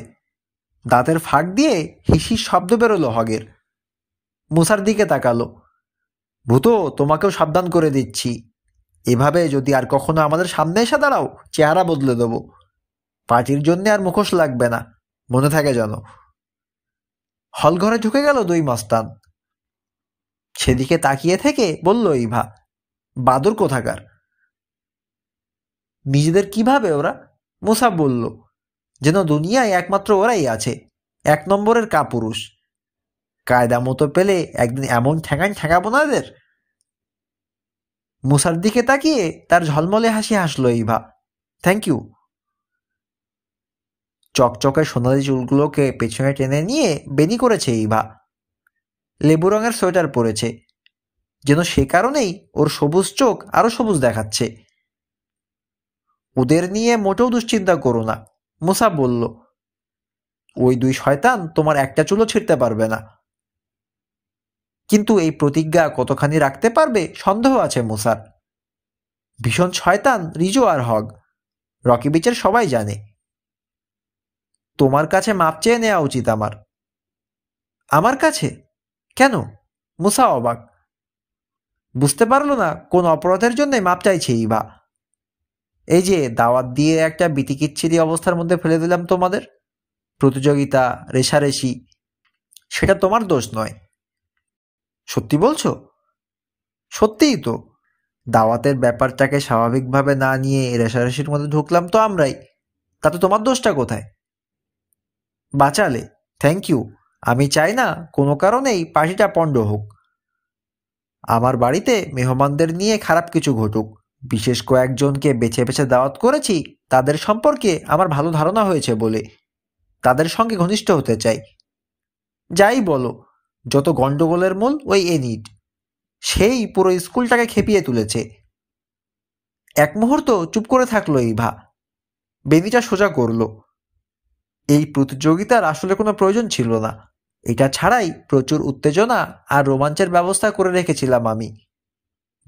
দাঁতের ফাঁক দিয়ে হিসির শব্দ বেরোলো হগের মুসার দিকে তাকালো ভূত তোমাকেও সাবধান করে দিচ্ছি এভাবে যদি আর কখনো আমাদের সামনে এসে দাঁড়াও চেহারা বদলে দেবো পাটির জন্য আর মুখোশ লাগবে না মনে থাকে জানো হল ঘরে ঢুকে গেল দুই মস্তান সেদিকে তাকিয়ে থেকে বলল ইভা বাদর কোথাকার নিজেদের কিভাবে ওরা মুসা বলল যেন দুনিয়ায় একমাত্র ওরাই আছে এক নম্বরের কাপুরুষ কায়দা মতো পেলে একদিন এমন ঠেঙান ঠেঙাবো না এদের মুসার দিকে তাকিয়ে তার ঝলমলে হাসি হাসলো ইভা থ্যাংক ইউ চকচকে সোনালি চুলগুলোকে পেছনে টেনে নিয়ে বেনি করেছে ইভা লেবু রঙের সোয়েটার পরেছে যেন সে কারণেই ওর সবুজ চোখ আরও সবুজ দেখাচ্ছে ওদের নিয়ে মোটেও দুশ্চিন্তা করো না মুসা বলল ওই দুই শয়তান তোমার একটা চুলও ছিঁড়তে পারবে না কিন্তু এই প্রতিজ্ঞা কতখানি রাখতে পারবে সন্দেহ আছে মুসার ভীষণ শয়তান রিজো আর হক রকি বিচের সবাই জানে তোমার কাছে মাপ চেয়ে নেওয়া উচিত আমার আমার কাছে কেন মুসা অবাক বুঝতে পারলো না কোন অপরাধের জন্যে মাপ চাইছে ইবা এই যে দাওয়াত দিয়ে একটা বিতিকিচ্ছিরি অবস্থার মধ্যে ফেলে দিলাম তোমাদের প্রতিযোগিতা রেশারেশি সেটা তোমার দোষ নয় সত্যি বলছো সত্যিই তো দাওয়াতের ব্যাপারটাকে স্বাভাবিকভাবে না নিয়ে রেশারেশির মধ্যে ঢুকলাম তো আমরাই তাতে তোমার দোষটা কোথায় বাঁচালে থ্যাংক ইউ আমি চাই না কোনো কারণেই পাখিটা পণ্ড হোক আমার বাড়িতে মেহমানদের নিয়ে খারাপ কিছু ঘটুক বিশেষ কয়েকজনকে বেছে বেছে দাওয়াত করেছি তাদের সম্পর্কে আমার ভালো ধারণা হয়েছে বলে তাদের সঙ্গে ঘনিষ্ঠ হতে চাই যাই বলো যত গণ্ডগোলের মূল ওই এনিট সেই পুরো স্কুলটাকে খেপিয়ে তুলেছে এক মুহূর্ত চুপ করে থাকলো ইভা বেনিটা সোজা করলো এই প্রতিযোগিতার আসলে কোনো প্রয়োজন ছিল না এটা ছাড়াই প্রচুর উত্তেজনা আর রোমাঞ্চের ব্যবস্থা করে রেখেছিলাম আমি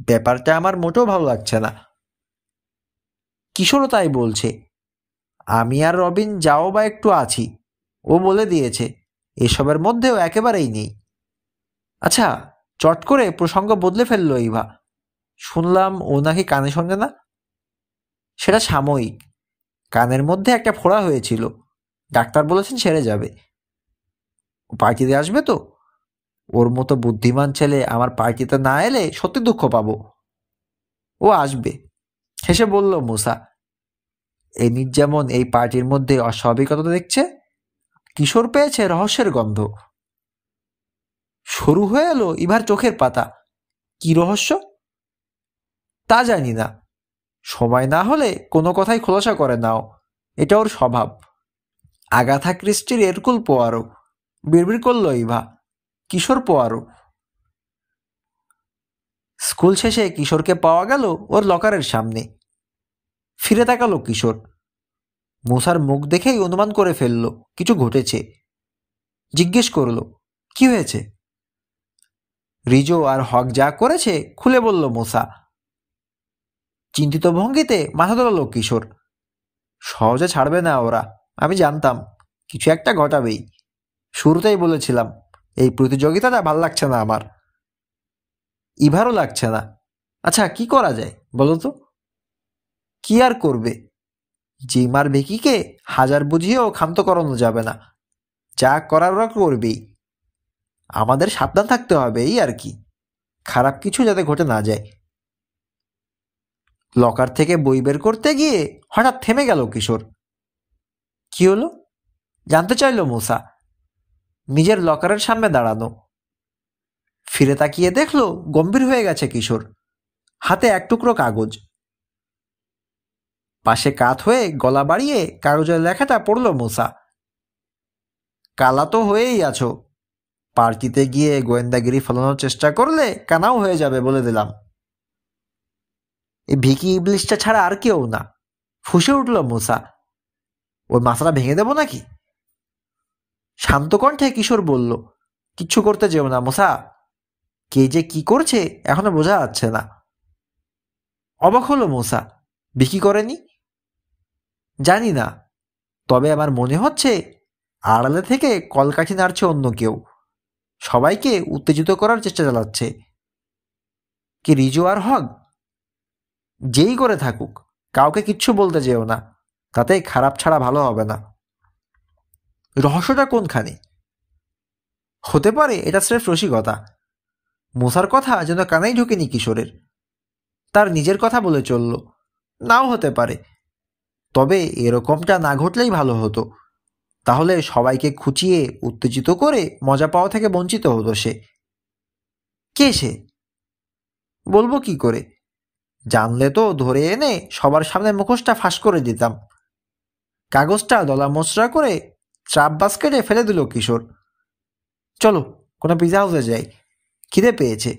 ব্যাপারটা আমার মোটেও ভালো লাগছে না কিশোরও তাই বলছে আমি আর রবিন যাও বা একটু আছি ও বলে দিয়েছে এসবের মধ্যেও একেবারেই নেই আচ্ছা চট করে প্রসঙ্গ বদলে ফেললো ইভা শুনলাম ও নাকি কানে শোনে না সেটা সাময়িক কানের মধ্যে একটা ফোড়া হয়েছিল ডাক্তার বলেছেন সেরে যাবে পার্টিতে আসবে তো ওর মতো বুদ্ধিমান ছেলে আমার পার্টিতে না এলে সত্যি দুঃখ পাবো ও আসবে হেসে বলল মুসা এই নির্যামন এই পার্টির মধ্যে অস্বাভাবিকতা দেখছে কিশোর পেয়েছে রহস্যের গন্ধ সরু হয়ে এলো ইভার চোখের পাতা কি রহস্য তা জানি না সময় না হলে কোনো কথাই খোলাসা করে নাও এটা ওর স্বভাব আগাথা ক্রিস্টির এরকুল পোয়ারো বিড়বিড় করল ইভা কিশোর পোয়ারো স্কুল শেষে কিশোরকে পাওয়া গেল ওর লকারের সামনে ফিরে তাকালো কিশোর মোসার মুখ দেখেই অনুমান করে ফেলল কিছু ঘটেছে জিজ্ঞেস করল কি হয়েছে রিজো আর হক যা করেছে খুলে বলল মোসা চিন্তিত ভঙ্গিতে মাথা দোলালো কিশোর সহজে ছাড়বে না ওরা আমি জানতাম কিছু একটা ঘটাবেই শুরুতেই বলেছিলাম এই প্রতিযোগিতাটা ভাল লাগছে না আমার ইভারও লাগছে না আচ্ছা কি করা যায় বলো তো কি আর করবে জিমার আর ভেকিকে হাজার বুঝিয়েও ক্ষান্ত করানো যাবে না যা করার ওরা করবেই আমাদের সাবধান থাকতে হবে এই আর কি খারাপ কিছু যাতে ঘটে না যায় লকার থেকে বই বের করতে গিয়ে হঠাৎ থেমে গেল কিশোর কি হলো জানতে চাইল মোসা নিজের লকারের সামনে দাঁড়ানো ফিরে তাকিয়ে দেখলো গম্ভীর হয়ে গেছে কিশোর হাতে এক টুকরো কাগজ পাশে কাত হয়ে গলা বাড়িয়ে কাগজের লেখাটা পড়ল মোসা কালা তো হয়েই আছো পার্টিতে গিয়ে গোয়েন্দাগিরি ফলানোর চেষ্টা করলে কানাও হয়ে যাবে বলে দিলাম এই ভিকি ইবলিশটা ছাড়া আর কেউ না ফুসে উঠল মোসা ওর মাথাটা ভেঙে দেবো নাকি শান্ত কণ্ঠে কিশোর বলল কিচ্ছু করতে যেও না মোসা কে যে কি করছে এখনো বোঝা যাচ্ছে না অবাক হলো মোসা বিকি করেনি জানি না তবে আমার মনে হচ্ছে আড়ালে থেকে কলকাঠি নাড়ছে অন্য কেউ সবাইকে উত্তেজিত করার চেষ্টা চালাচ্ছে কি রিজু আর হক যেই করে থাকুক কাউকে কিচ্ছু বলতে যেও না তাতে খারাপ ছাড়া ভালো হবে না রহস্যটা কোনখানে হতে পারে এটা স্রেফ রসিকতা মোসার কথা যেন কানাই ঢুকেনি কিশোরের তার নিজের কথা বলে চলল নাও হতে পারে তবে এরকমটা না ঘটলেই ভালো হতো তাহলে সবাইকে খুঁচিয়ে উত্তেজিত করে মজা পাওয়া থেকে বঞ্চিত হতো সে কে সে বলবো কি করে জানলে তো ধরে এনে সবার সামনে মুখোশটা ফাঁস করে দিতাম কাগজটা দলা মোচড়া করে ট্রাপ বাস্কেটে ফেলে দিল কিশোর চলো কোনো পিজা হাউসে যাই খিদে পেয়েছে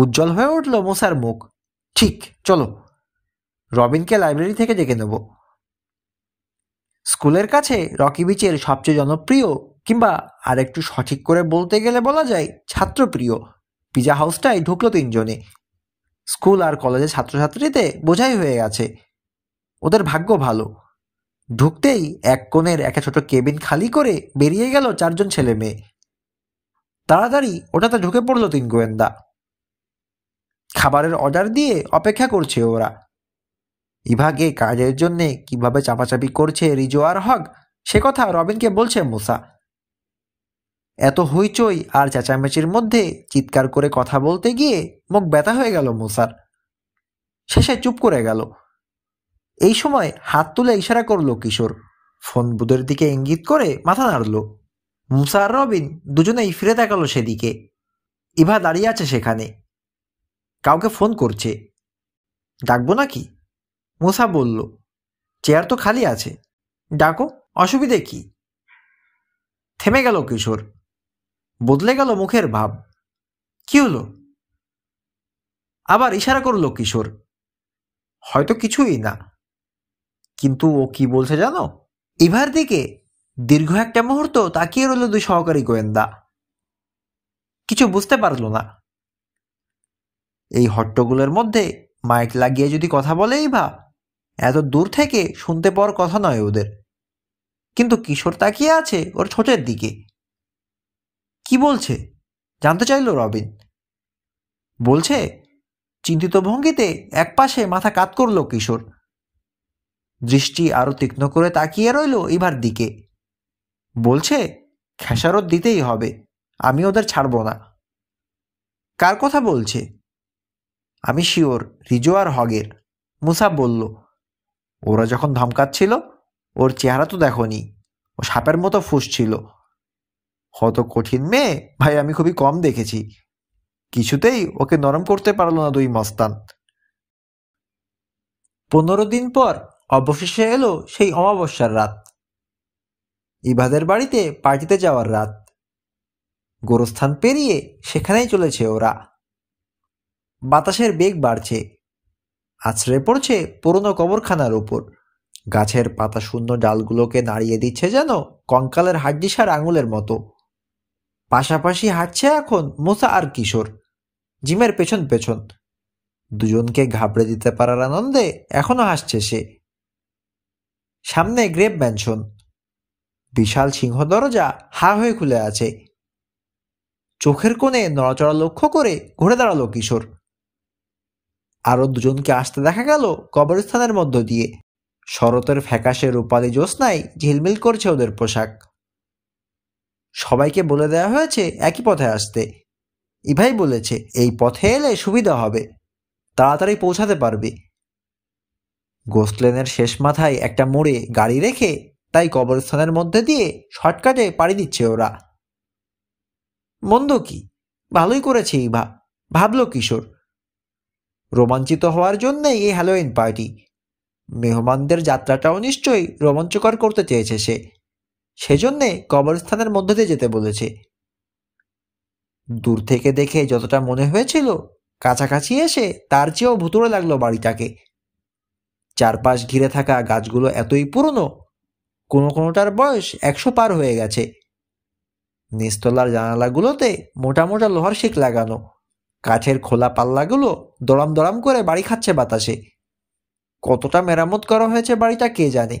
উজ্জ্বল হয়ে উঠল মশার মুখ ঠিক চলো রবিনকে লাইব্রেরি থেকে ডেকে নেব স্কুলের কাছে রকি বিচের সবচেয়ে জনপ্রিয় কিংবা আর একটু সঠিক করে বলতে গেলে বলা যায় ছাত্রপ্রিয় পিজা হাউসটায় ঢুকলো তিনজনে স্কুল আর কলেজের ছাত্রছাত্রীতে বোঝাই হয়ে গেছে ওদের ভাগ্য ভালো ঢুকতেই এক কোণের একটা ছোট কেবিন খালি করে বেরিয়ে গেল চারজন ছেলে মেয়ে তাড়াতাড়ি ওটাতে ঢুকে পড়লো তিন গোয়েন্দা খাবারের অর্ডার দিয়ে অপেক্ষা করছে ওরা ইভাগে কাজের জন্যে কিভাবে চাপাচাপি করছে রিজো আর হক সে কথা রবিনকে বলছে মুসা এত হইচই আর চেঁচামেচির মধ্যে চিৎকার করে কথা বলতে গিয়ে মুখ ব্যথা হয়ে গেল মুসার শেষে চুপ করে গেল এই সময় হাত তুলে ইশারা করলো কিশোর ফোন বুধের দিকে ইঙ্গিত করে মাথা নাড়ল মুসা আর রবিন দুজনেই ফিরে তাকালো সেদিকে ইভা দাঁড়িয়ে আছে সেখানে কাউকে ফোন করছে ডাকবো নাকি মুসা বলল চেয়ার তো খালি আছে ডাকো অসুবিধে কি থেমে গেল কিশোর বদলে গেল মুখের ভাব কি হলো আবার ইশারা করলো কিশোর হয়তো কিছুই না কিন্তু ও কি বলছে জানো এবার দিকে দীর্ঘ একটা মুহূর্ত তাকিয়ে রইল দুই সহকারী গোয়েন্দা কিছু বুঝতে পারল না এই হট্টগুলোর মধ্যে মাইক লাগিয়ে যদি কথা বলে ইভা এত দূর থেকে শুনতে পাওয়ার কথা নয় ওদের কিন্তু কিশোর তাকিয়ে আছে ওর ছোটের দিকে কি বলছে জানতে চাইল রবিন বলছে চিন্তিত ভঙ্গিতে একপাশে মাথা কাত করল কিশোর দৃষ্টি আরও তীক্ষ্ণ করে তাকিয়ে রইল এবার দিকে বলছে খেসারত দিতেই হবে আমি ওদের ছাড়ব না কার কথা বলছে আমি শিওর রিজো আর হগের মুসা বলল ওরা যখন ধমকাচ্ছিল ওর চেহারা তো দেখনি ও সাপের মতো ফুসছিল হত কঠিন মেয়ে ভাই আমি খুবই কম দেখেছি কিছুতেই ওকে নরম করতে পারল না দুই মস্তান পনেরো দিন পর অবশেষে এলো সেই অমাবস্যার রাত ইবাদের বাড়িতে পার্টিতে যাওয়ার রাত গোরস্থান পেরিয়ে সেখানেই চলেছে ওরা বাতাসের বেগ বাড়ছে আছড়ে পড়ছে পুরনো কবরখানার উপর গাছের পাতা শূন্য ডালগুলোকে নাড়িয়ে দিচ্ছে যেন কঙ্কালের হাড্ডিসার আঙুলের মতো পাশাপাশি হাঁটছে এখন মোসা আর কিশোর জিমের পেছন পেছন দুজনকে ঘাবড়ে দিতে পারার আনন্দে এখনও হাসছে সে সামনে গ্রেপ ম্যানশন বিশাল সিংহ দরজা হা হয়ে খুলে আছে চোখের কোণে নড়াচড়া লক্ষ্য করে ঘুরে দাঁড়ালো কিশোর আরও দুজনকে আসতে দেখা গেল কবরস্থানের মধ্য দিয়ে শরতের ফ্যাকাশে রূপালি জ্যোৎস্নায় ঝিলমিল করছে ওদের পোশাক সবাইকে বলে দেওয়া হয়েছে একই পথে আসতে ইভাই বলেছে এই পথে এলে সুবিধা হবে তাড়াতাড়ি পৌঁছাতে পারবে গোসলেনের শেষ মাথায় একটা মোড়ে গাড়ি রেখে তাই কবরস্থানের মধ্যে দিয়ে শর্টকাটে পাড়ি দিচ্ছে ওরা মন্দ কি ভালোই করেছে ভা ভাবল কিশোর রোমাঞ্চিত হওয়ার জন্য এই হ্যালোইন পার্টি মেহমানদের যাত্রাটাও নিশ্চয়ই রোমাঞ্চকর করতে চেয়েছে সে সেজন্যে কবরস্থানের মধ্য দিয়ে যেতে বলেছে দূর থেকে দেখে যতটা মনে হয়েছিল কাছাকাছি এসে তার চেয়েও ভুতুড়ে লাগলো বাড়িটাকে চারপাশ ঘিরে থাকা গাছগুলো এতই পুরনো কোনো কোনোটার বয়স একশো পার হয়ে গেছে নিস্তলার জানালাগুলোতে মোটা মোটা লোহার শিক লাগানো কাঠের খোলা পাল্লাগুলো দড়াম দড়াম করে বাড়ি খাচ্ছে বাতাসে কতটা মেরামত করা হয়েছে বাড়িটা কে জানে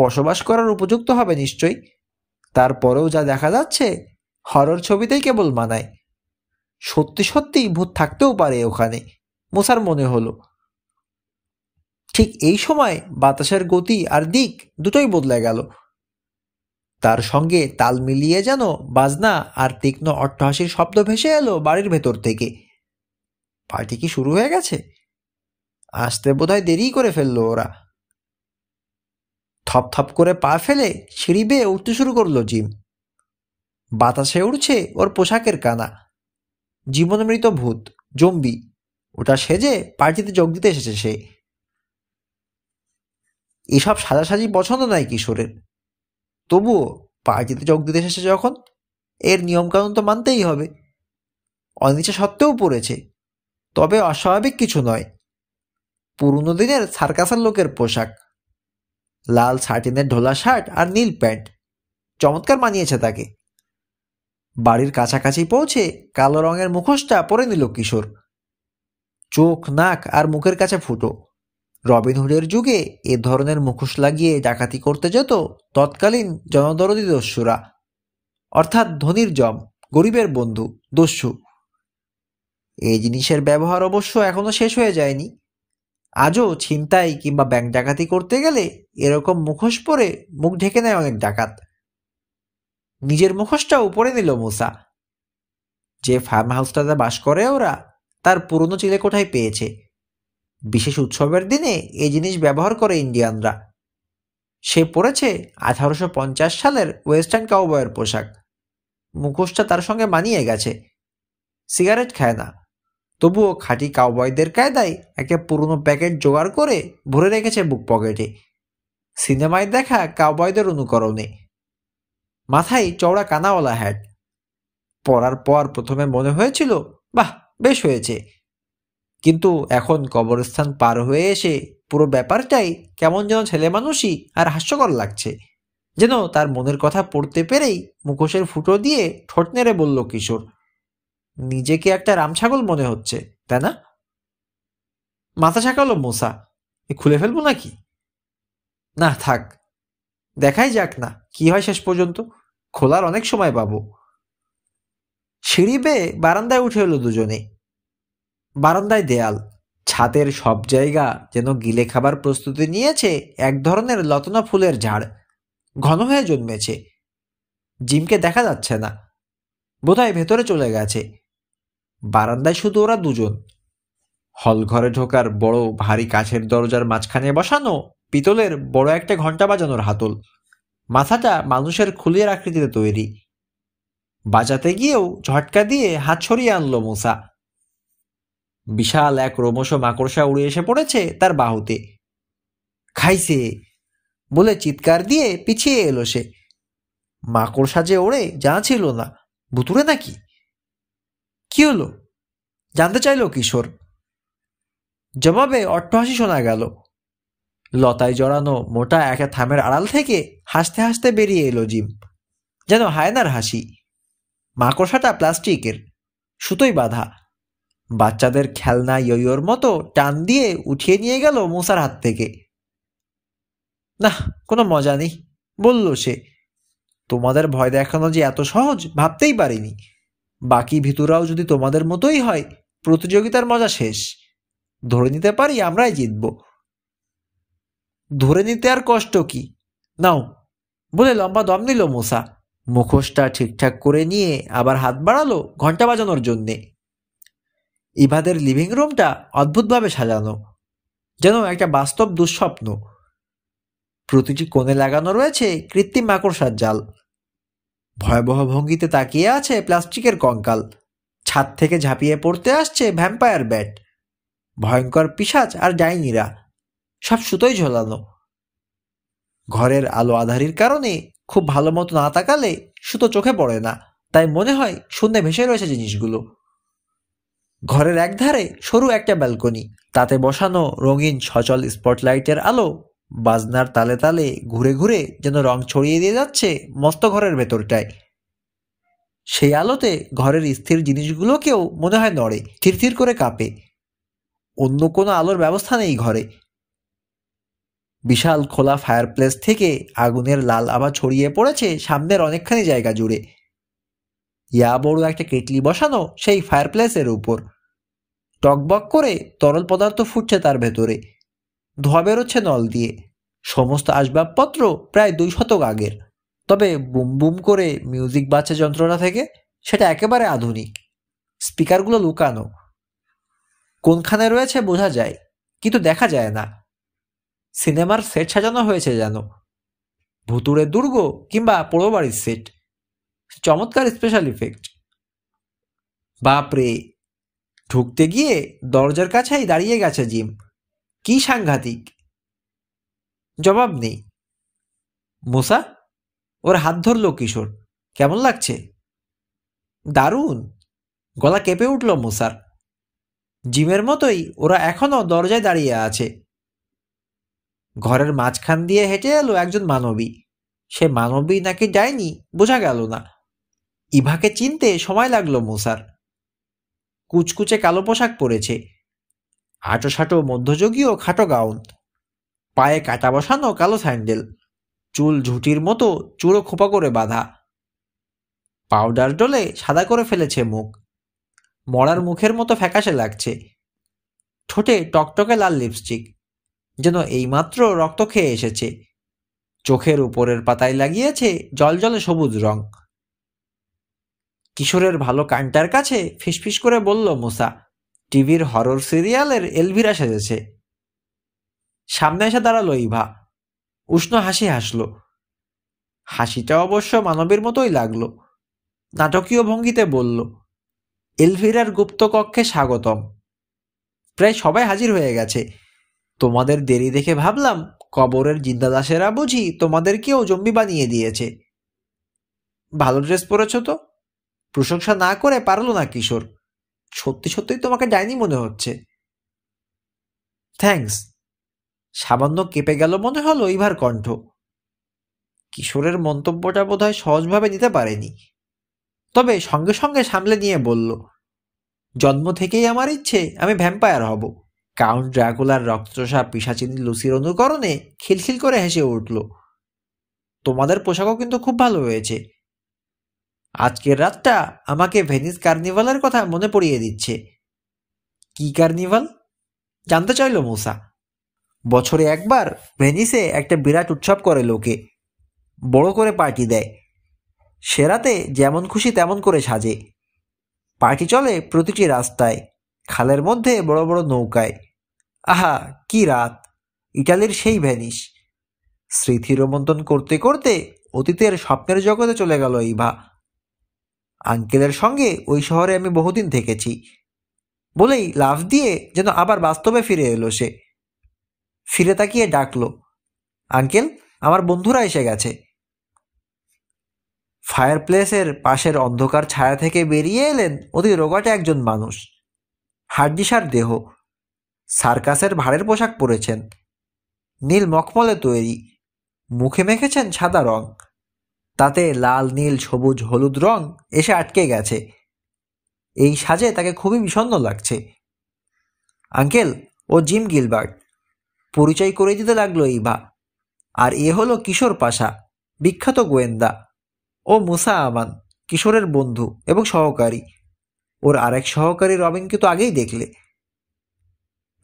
বসবাস করার উপযুক্ত হবে নিশ্চয়ই তারপরেও যা দেখা যাচ্ছে হরর ছবিতেই কেবল মানায় সত্যি সত্যি ভূত থাকতেও পারে ওখানে মোসার মনে হলো ঠিক এই সময় বাতাসের গতি আর দিক দুটোই বদলে গেল তার সঙ্গে তাল মিলিয়ে যেন বাজনা আর তীক্ষ্ণ অট্টহাসির শব্দ ভেসে এলো বাড়ির ভেতর থেকে পার্টি কি শুরু হয়ে গেছে আসতে বোধহয় দেরি করে ফেললো ওরা থপথপ করে পা ফেলে সিঁড়ি বেয়ে উঠতে শুরু করলো জিম বাতাসে উড়ছে ওর পোশাকের কানা জীবনমৃত ভূত জম্বি ওটা সেজে পার্টিতে যোগ দিতে এসেছে সে এসব সাজাসাজি পছন্দ নয় কিশোরের তবুও পার্টিতে যোগ দিতে এসেছে যখন এর নিয়মকানুন তো মানতেই হবে অনিচ্ছা সত্ত্বেও পড়েছে তবে অস্বাভাবিক কিছু নয় পুরনো দিনের সার্কাসের লোকের পোশাক লাল সার্টিনের ঢোলা শার্ট আর নীল প্যান্ট চমৎকার মানিয়েছে তাকে বাড়ির কাছাকাছি পৌঁছে কালো রঙের মুখোশটা পরে নিল কিশোর চোখ নাক আর মুখের কাছে ফুটো রবিনহুডের যুগে এ ধরনের মুখোশ লাগিয়ে ডাকাতি করতে যেত তৎকালীন জনদরদি দস্যুরা অর্থাৎ ধনির জম গরিবের বন্ধু দস্যু এই জিনিসের ব্যবহার অবশ্য এখনও শেষ হয়ে যায়নি আজও ছিনতাই কিংবা ব্যাংক ডাকাতি করতে গেলে এরকম মুখোশ পরে মুখ ঢেকে নেয় অনেক ডাকাত নিজের মুখোশটা উপরে নিল মোসা যে ফার্ম হাউসটাতে বাস করে ওরা তার পুরনো চিলেকোঠায় পেয়েছে বিশেষ উৎসবের দিনে এই জিনিস ব্যবহার করে ইন্ডিয়ানরা সে পরেছে আঠারোশো পঞ্চাশ সালের ওয়েস্টার্ন কাউবয়ের পোশাক মুখোশটা তার সঙ্গে মানিয়ে গেছে সিগারেট খায় না তবুও খাঁটি কাউবয়দের কায়দায় একটা পুরনো প্যাকেট জোগাড় করে ভরে রেখেছে বুক পকেটে সিনেমায় দেখা কাউবয়দের অনুকরণে মাথায় চওড়া কানাওয়ালা হ্যাট পরার পর প্রথমে মনে হয়েছিল বাহ বেশ হয়েছে কিন্তু এখন কবরস্থান পার হয়ে এসে পুরো ব্যাপারটাই কেমন যেন ছেলে মানুষই আর হাস্যকর লাগছে যেন তার মনের কথা পড়তে পেরেই মুখোশের ফুটো দিয়ে ঠোঁট নেড়ে বলল কিশোর নিজেকে একটা রামছাগল মনে হচ্ছে তাই না মাথা ছাকালো মোসা এ খুলে ফেলবো নাকি না থাক দেখাই যাক না কি হয় শেষ পর্যন্ত খোলার অনেক সময় পাবো সিঁড়ি বেয়ে বারান্দায় উঠে এলো দুজনে বারান্দায় দেয়াল ছাতের সব জায়গা যেন গিলে খাবার প্রস্তুতি নিয়েছে এক ধরনের লতনা ফুলের ঝাড় ঘন হয়ে জন্মেছে জিমকে দেখা যাচ্ছে না বোধহয় ভেতরে চলে গেছে বারান্দায় শুধু ওরা দুজন হল ঘরে ঢোকার বড় ভারী কাঠের দরজার মাঝখানে বসানো পিতলের বড় একটা ঘন্টা বাজানোর হাতল মাথাটা মানুষের খুলিয়ার আকৃতিতে তৈরি বাজাতে গিয়েও ঝটকা দিয়ে হাত ছড়িয়ে আনলো মোসা বিশাল এক রোমশ মাকড়সা উড়ে এসে পড়েছে তার বাহুতে খাইছে বলে চিৎকার দিয়ে পিছিয়ে এলো সে মাকড়সা যে ওড়ে যা ছিল না ভুতুরে নাকি কি হলো জানতে চাইল কিশোর জবাবে অট্টহাসি শোনা গেল লতায় জড়ানো মোটা একটা থামের আড়াল থেকে হাসতে হাসতে বেরিয়ে এলো জিম যেন হায়নার হাসি মাকড়সাটা প্লাস্টিকের সুতোই বাধা বাচ্চাদের খেলনা ইয়োর মতো টান দিয়ে উঠিয়ে নিয়ে গেল মোসার হাত থেকে না কোনো মজা নেই বলল সে তোমাদের ভয় দেখানো যে এত সহজ ভাবতেই পারিনি বাকি ভিতরাও যদি তোমাদের মতোই হয় প্রতিযোগিতার মজা শেষ ধরে নিতে পারি আমরাই জিতব ধরে নিতে আর কষ্ট কি নাও বলে লম্বা দম নিল মোসা মুখোশটা ঠিকঠাক করে নিয়ে আবার হাত বাড়ালো ঘন্টা বাজানোর জন্যে ইভাদের লিভিং রুমটা অদ্ভুতভাবে সাজানো যেন একটা বাস্তব দুঃস্বপ্ন প্রতিটি কোণে লাগানো রয়েছে কৃত্রিম মাকড়সার জাল ভয়াবহ ভঙ্গিতে তাকিয়ে আছে প্লাস্টিকের কঙ্কাল ছাদ থেকে ঝাঁপিয়ে পড়তে আসছে ভ্যাম্পায়ার ব্যাট ভয়ঙ্কর পিসাচ আর ডাইনিরা সব সুতোই ঝোলানো ঘরের আলো আধারির কারণে খুব ভালো মতো না তাকালে সুতো চোখে পড়ে না তাই মনে হয় শূন্যে ভেসে রয়েছে জিনিসগুলো ঘরের একধারে সরু একটা ব্যালকনি তাতে বসানো রঙিন সচল স্পটলাইটের আলো বাজনার তালে তালে ঘুরে ঘুরে যেন রং ছড়িয়ে দিয়ে যাচ্ছে মস্ত ঘরের ভেতরটায় সেই আলোতে ঘরের স্থির জিনিসগুলোকেও মনে হয় নড়ে থিরথির করে কাঁপে অন্য কোনো আলোর ব্যবস্থা নেই ঘরে বিশাল খোলা ফায়ারপ্লেস থেকে আগুনের লাল আবার ছড়িয়ে পড়েছে সামনের অনেকখানি জায়গা জুড়ে ইয়া বড় একটা কেটলি বসানো সেই ফায়ারপ্লেসের উপর টকবক করে তরল পদার্থ ফুটছে তার ভেতরে ধোয়া বেরোচ্ছে নল দিয়ে সমস্ত আসবাবপত্র প্রায় দুই শতক আগের তবে বুম বুম করে মিউজিক বাচ্চা যন্ত্রণা থেকে সেটা একেবারে আধুনিক স্পিকারগুলো লুকানো কোনখানে রয়েছে বোঝা যায় কিন্তু দেখা যায় না সিনেমার সেট সাজানো হয়েছে যেন ভুতুড়ের দুর্গ কিংবা পোড়োবাড়ির সেট চমৎকার স্পেশাল ইফেক্ট বাপরে ঢুকতে গিয়ে দরজার কাছেই দাঁড়িয়ে গেছে জিম কি সাংঘাতিক জবাব নেই মোসা ওর হাত ধরল কিশোর কেমন লাগছে দারুণ গলা কেঁপে উঠল মোসার জিমের মতোই ওরা এখনও দরজায় দাঁড়িয়ে আছে ঘরের মাঝখান দিয়ে হেঁটে এলো একজন মানবী সে মানবী নাকি যায়নি বোঝা গেল না ইভাকে চিনতে সময় লাগলো মুসার কুচকুচে কালো পোশাক পরেছে সাঁটো মধ্যযুগীয় খাটো গাউন পায়ে কাটা বসানো কালো স্যান্ডেল চুল ঝুটির মতো চুড়ো খোপা করে বাঁধা পাউডার ডলে সাদা করে ফেলেছে মুখ মরার মুখের মতো ফ্যাকাশে লাগছে ঠোঁটে টকটকে লাল লিপস্টিক যেন এইমাত্র রক্ত খেয়ে এসেছে চোখের উপরের পাতায় লাগিয়েছে জলজলে সবুজ রঙ কিশোরের ভালো কানটার কাছে ফিসফিস করে বলল মুসা টিভির হরর সিরিয়ালের এলভিরা সেজেছে সামনে এসে দাঁড়ালো ইভা উষ্ণ হাসি হাসল হাসিটা অবশ্য মানবের মতোই লাগলো নাটকীয় ভঙ্গিতে বলল এলভিরার গুপ্তকক্ষে স্বাগতম প্রায় সবাই হাজির হয়ে গেছে তোমাদের দেরি দেখে ভাবলাম কবরের জিন্দাদাসেরা বুঝি তোমাদেরকেও জম্বি বানিয়ে দিয়েছে ভালো ড্রেস পরেছ তো প্রশংসা না করে পারল না কিশোর সত্যি সত্যিই তোমাকে ডাইনি মনে হচ্ছে থ্যাংকস সামান্য কেঁপে গেল মনে হল ইভার কণ্ঠ কিশোরের মন্তব্যটা বোধহয় সহজভাবে নিতে পারেনি তবে সঙ্গে সঙ্গে সামলে নিয়ে বলল জন্ম থেকেই আমার ইচ্ছে আমি ভ্যাম্পায়ার হব কাউন্ট ড্রাগুলার রক্তচষা পিসাচিনী লুসির অনুকরণে খিলখিল করে হেসে উঠল তোমাদের পোশাকও কিন্তু খুব ভালো হয়েছে আজকের রাতটা আমাকে ভেনিস কার্নিভালের কথা মনে পড়িয়ে দিচ্ছে কি কার্নিভাল জানতে চাইল মূসা বছরে একবার ভেনিসে একটা বিরাট উৎসব করে লোকে বড় করে পার্টি দেয় সেরাতে যেমন খুশি তেমন করে সাজে পার্টি চলে প্রতিটি রাস্তায় খালের মধ্যে বড় বড় নৌকায় আহা কি রাত ইটালির সেই ভ্যানিস স্মৃতি রোমন্তন করতে করতে অতীতের স্বপ্নের জগতে চলে গেল ইভা আঙ্কেলের সঙ্গে ওই শহরে আমি বহুদিন থেকেছি বলেই লাফ দিয়ে যেন আবার বাস্তবে ফিরে এলো সে ফিরে তাকিয়ে ডাকলো আঙ্কেল আমার বন্ধুরা এসে গেছে ফায়ার প্লেসের পাশের অন্ধকার ছায়া থেকে বেরিয়ে এলেন অতি রোগাটে একজন মানুষ হাড্ডিসার দেহ সার্কাসের ভাড়ের পোশাক পরেছেন নীল মখমলে তৈরি মুখে মেখেছেন সাদা রঙ তাতে লাল নীল সবুজ হলুদ রং এসে আটকে গেছে এই সাজে তাকে খুবই বিষণ্ন লাগছে আঙ্কেল ও জিম গিলবার্ট পরিচয় করে দিতে লাগলো ইভা আর এ হলো কিশোর পাশা বিখ্যাত গোয়েন্দা ও মুসা আমান কিশোরের বন্ধু এবং সহকারী ওর আরেক সহকারী রবিনকে তো আগেই দেখলে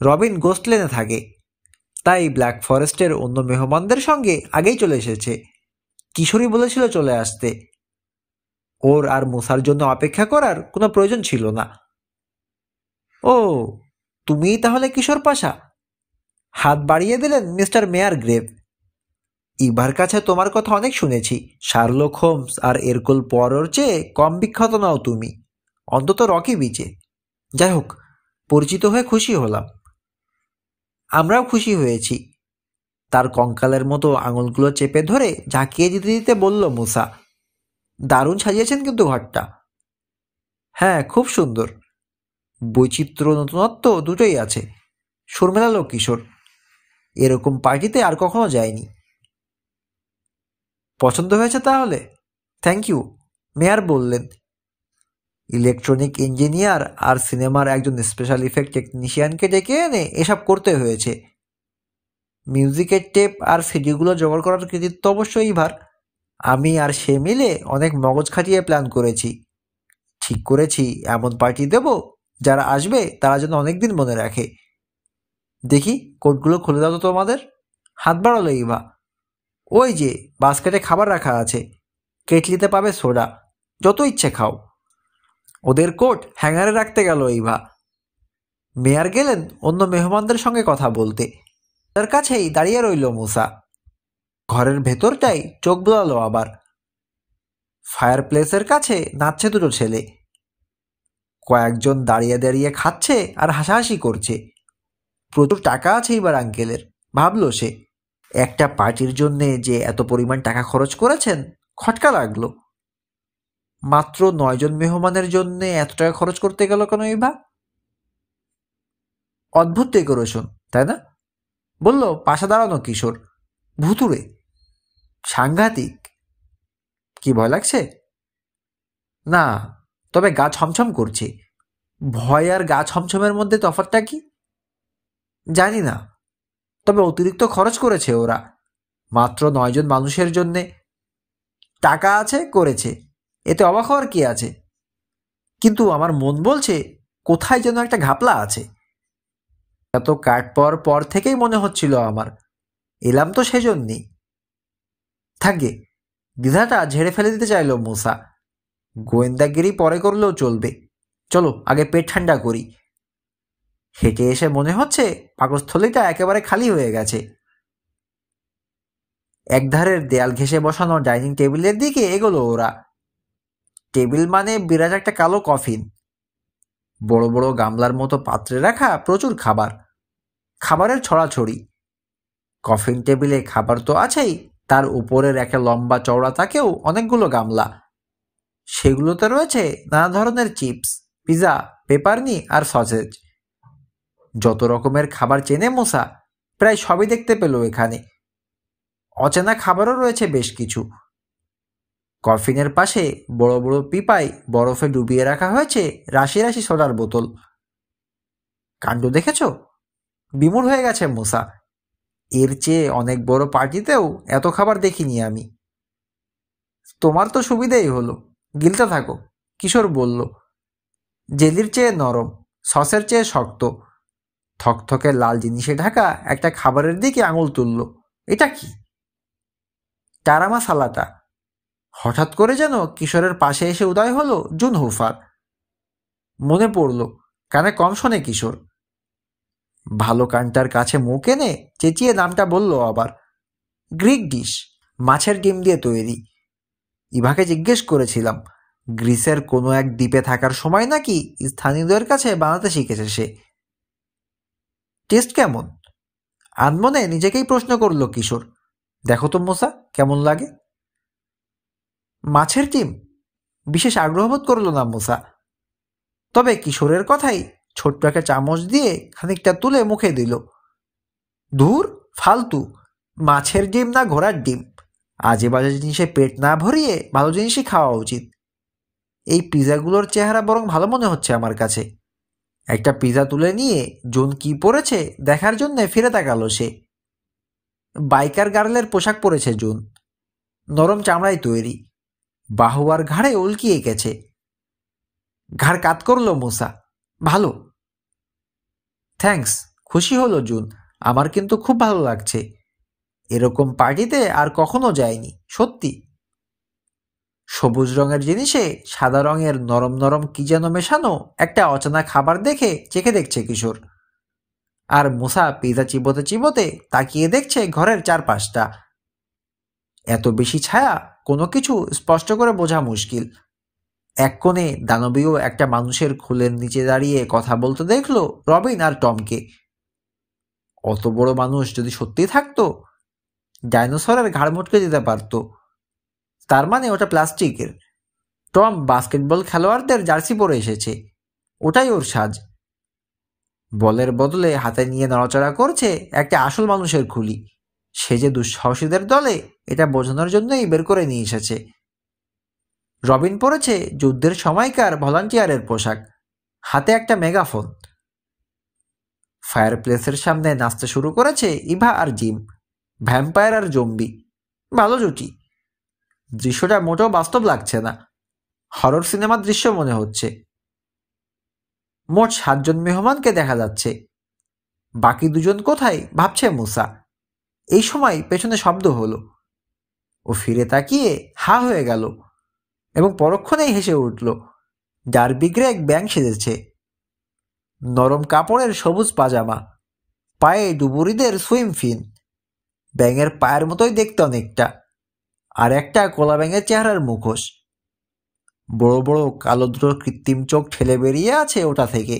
রবিন গোস্টলেনে থাকে তাই ব্ল্যাক ফরেস্টের অন্য মেহমানদের সঙ্গে আগেই চলে এসেছে কিশোরী বলেছিল চলে আসতে ওর আর মুসার জন্য অপেক্ষা করার কোনো প্রয়োজন ছিল না ও তুমি তাহলে কিশোর পাশা হাত বাড়িয়ে দিলেন মিস্টার মেয়ার গ্রেভ ইভার কাছে তোমার কথা অনেক শুনেছি শার্লক হোমস আর এরকুল পরর চেয়ে কম বিখ্যাত নাও তুমি অন্তত রকি বিচে যাই হোক পরিচিত হয়ে খুশি হলাম আমরাও খুশি হয়েছি তার কঙ্কালের মতো আঙুলগুলো চেপে ধরে ঝাঁকিয়ে দিতে দিতে বলল মুসা দারুণ সাজিয়েছেন কিন্তু ঘরটা হ্যাঁ খুব সুন্দর বৈচিত্র্য নতুনত্ব দুটোই আছে লোক কিশোর এরকম পার্টিতে আর কখনো যায়নি পছন্দ হয়েছে তাহলে থ্যাংক ইউ মেয়ার বললেন ইলেকট্রনিক ইঞ্জিনিয়ার আর সিনেমার একজন স্পেশাল ইফেক্ট টেকনিশিয়ানকে ডেকে এনে এসব করতে হয়েছে মিউজিকের টেপ আর সিডিগুলো জোগাড় করার কৃতিত্ব অবশ্যই ইভার আমি আর সে মিলে অনেক মগজ খাটিয়ে প্ল্যান করেছি ঠিক করেছি এমন পার্টি দেব যারা আসবে তারা যেন অনেকদিন মনে রাখে দেখি কোটগুলো খুলে দাও তো তোমাদের হাত বাড়ালো ইভা ওই যে বাস্কেটে খাবার রাখা আছে কেটলিতে পাবে সোডা যত ইচ্ছে খাও ওদের কোট হ্যাঙ্গারে রাখতে গেল ইভা মেয়ার গেলেন অন্য মেহমানদের সঙ্গে কথা বলতে তার কাছেই দাঁড়িয়ে রইল মুসা ঘরের ভেতরটাই চোখ বোলালো আবার ফায়ার প্লেসের কাছে নাচছে দুটো ছেলে কয়েকজন দাঁড়িয়ে দাঁড়িয়ে খাচ্ছে আর হাসাহাসি করছে প্রচুর টাকা আছে এবার আঙ্কেলের ভাবলো সে একটা পার্টির জন্যে যে এত পরিমাণ টাকা খরচ করেছেন খটকা লাগলো মাত্র নয়জন মেহমানের জন্যে এত টাকা খরচ করতে গেল কেন ভা অদ্ভুত ডেকোরেশন তাই না বলল পাশে দাঁড়ানো কিশোর ভুতুরে সাংঘাতিক কি ভয় লাগছে না তবে গা ছমছম করছে ভয় আর গা ছমছমের মধ্যে তফাতটা কি জানি না তবে অতিরিক্ত খরচ করেছে ওরা মাত্র নয়জন মানুষের জন্যে টাকা আছে করেছে এতে অবাক হওয়ার কি আছে কিন্তু আমার মন বলছে কোথায় যেন একটা ঘাপলা আছে এত কাঠ পর পর থেকেই মনে হচ্ছিল আমার এলাম তো সেজন্যই থাকে দ্বিধাটা ঝেড়ে ফেলে দিতে চাইল মোসা গোয়েন্দাগিরি পরে করলেও চলবে চলো আগে পেট ঠান্ডা করি হেঁটে এসে মনে হচ্ছে পাকস্থলীটা একেবারে খালি হয়ে গেছে একধারের দেয়াল ঘেঁষে বসানো ডাইনিং টেবিলের দিকে এগোলো ওরা টেবিল মানে বিরাট একটা কালো কফিন বড় বড় গামলার মতো পাত্রে রাখা প্রচুর খাবার খাবারের ছড়াছড়ি কফিন টেবিলে খাবার তো আছেই তার উপরের একটা লম্বা চওড়া তাকেও অনেকগুলো গামলা সেগুলোতে রয়েছে নানা ধরনের চিপস পিজা পেপারনি আর সসেজ যত রকমের খাবার চেনে মোসা প্রায় সবই দেখতে পেল এখানে অচেনা খাবারও রয়েছে বেশ কিছু কফিনের পাশে বড় বড় পিপায় বরফে ডুবিয়ে রাখা হয়েছে রাশি রাশি সোডার বোতল কাণ্ড দেখেছো বিমূর হয়ে গেছে মুসা এর চেয়ে অনেক বড় পার্টিতেও এত খাবার দেখিনি আমি তোমার তো সুবিধেই হলো গিলতে থাকো কিশোর বলল জেলির চেয়ে নরম সসের চেয়ে শক্ত থকথকে লাল জিনিসে ঢাকা একটা খাবারের দিকে আঙুল তুলল এটা কি টারামা সালাটা হঠাৎ করে যেন কিশোরের পাশে এসে উদয় হলো জুন হুফার মনে পড়ল কানে কম শোনে কিশোর ভালো কানটার কাছে মুখ এনে চেঁচিয়ে নামটা বলল আবার গ্রিক ডিশ মাছের ডিম দিয়ে তৈরি ইভাকে জিজ্ঞেস করেছিলাম গ্রিসের কোনো এক দ্বীপে থাকার সময় নাকি স্থানীয়দের কাছে বানাতে শিখেছে সে টেস্ট কেমন আনমনে নিজেকেই প্রশ্ন করল কিশোর দেখো তো মোসা কেমন লাগে মাছের ডিম বিশেষ আগ্রহবোধ করল না মোসা তবে কিশোরের কথাই ছোট্ট একটা চামচ দিয়ে খানিকটা তুলে মুখে দিল ধুর ফালতু মাছের ডিম না ঘোড়ার ডিম আজে বাজে জিনিসে পেট না ভরিয়ে ভালো জিনিসই খাওয়া উচিত এই পিজাগুলোর চেহারা বরং ভালো মনে হচ্ছে আমার কাছে একটা পিজা তুলে নিয়ে জুন কি পরেছে দেখার জন্য ফিরে তাকালো সে বাইকার গার্লের পোশাক পরেছে জুন নরম চামড়ায় তৈরি বাহুয়ার ঘাড়ে উলকি গেছে ঘাড় কাত করলো মোসা ভালো থ্যাঙ্কস খুশি হলো জুন আমার কিন্তু খুব ভালো লাগছে এরকম পার্টিতে আর কখনো যায়নি সত্যি সবুজ রঙের জিনিসে সাদা রঙের নরম নরম কি যেন মেশানো একটা অচেনা খাবার দেখে চেখে দেখছে কিশোর আর মুসা পিজা চিবোতে চিবোতে তাকিয়ে দেখছে ঘরের চারপাশটা এত বেশি ছায়া কোনো কিছু স্পষ্ট করে বোঝা মুশকিল এক কোণে দানবীয় একটা মানুষের খোলের নিচে দাঁড়িয়ে কথা বলতে দেখলো রবিন আর টমকে অত বড় মানুষ যদি সত্যি থাকতো ডাইনোসরের ঘাড় মটকে যেতে পারতো তার মানে ওটা প্লাস্টিকের টম বাস্কেটবল খেলোয়াড়দের জার্সি পরে এসেছে ওটাই ওর সাজ বলের বদলে হাতে নিয়ে নড়াচড়া করছে একটা আসল মানুষের খুলি সে যে দুঃসাহসীদের দলে এটা বোঝানোর জন্যই বের করে নিয়ে এসেছে রবিন পরেছে যুদ্ধের সময়কার ভলান্টিয়ারের পোশাক হাতে একটা মেগাফোন ফায়ার প্লেসের সামনে নাচতে শুরু করেছে ইভা আর জিম ভ্যাম্পায়ার আর জম্বি ভালো জুটি দৃশ্যটা মোটেও বাস্তব লাগছে না হরর সিনেমার দৃশ্য মনে হচ্ছে মোট সাতজন মেহমানকে দেখা যাচ্ছে বাকি দুজন কোথায় ভাবছে মুসা এই সময় পেছনে শব্দ হলো ও ফিরে তাকিয়ে হা হয়ে গেল এবং পরক্ষণেই হেসে উঠল যার বিগ্রে এক ব্যাং সেজেছে নরম কাপড়ের সবুজ পাজামা পায়ে ডুবুরিদের সুইম ফিন ব্যাঙের পায়ের মতোই দেখতে অনেকটা আর একটা কোলা ব্যাঙের চেহারার মুখোশ বড় বড় কালো দুটো কৃত্রিম চোখ ঠেলে বেরিয়ে আছে ওটা থেকে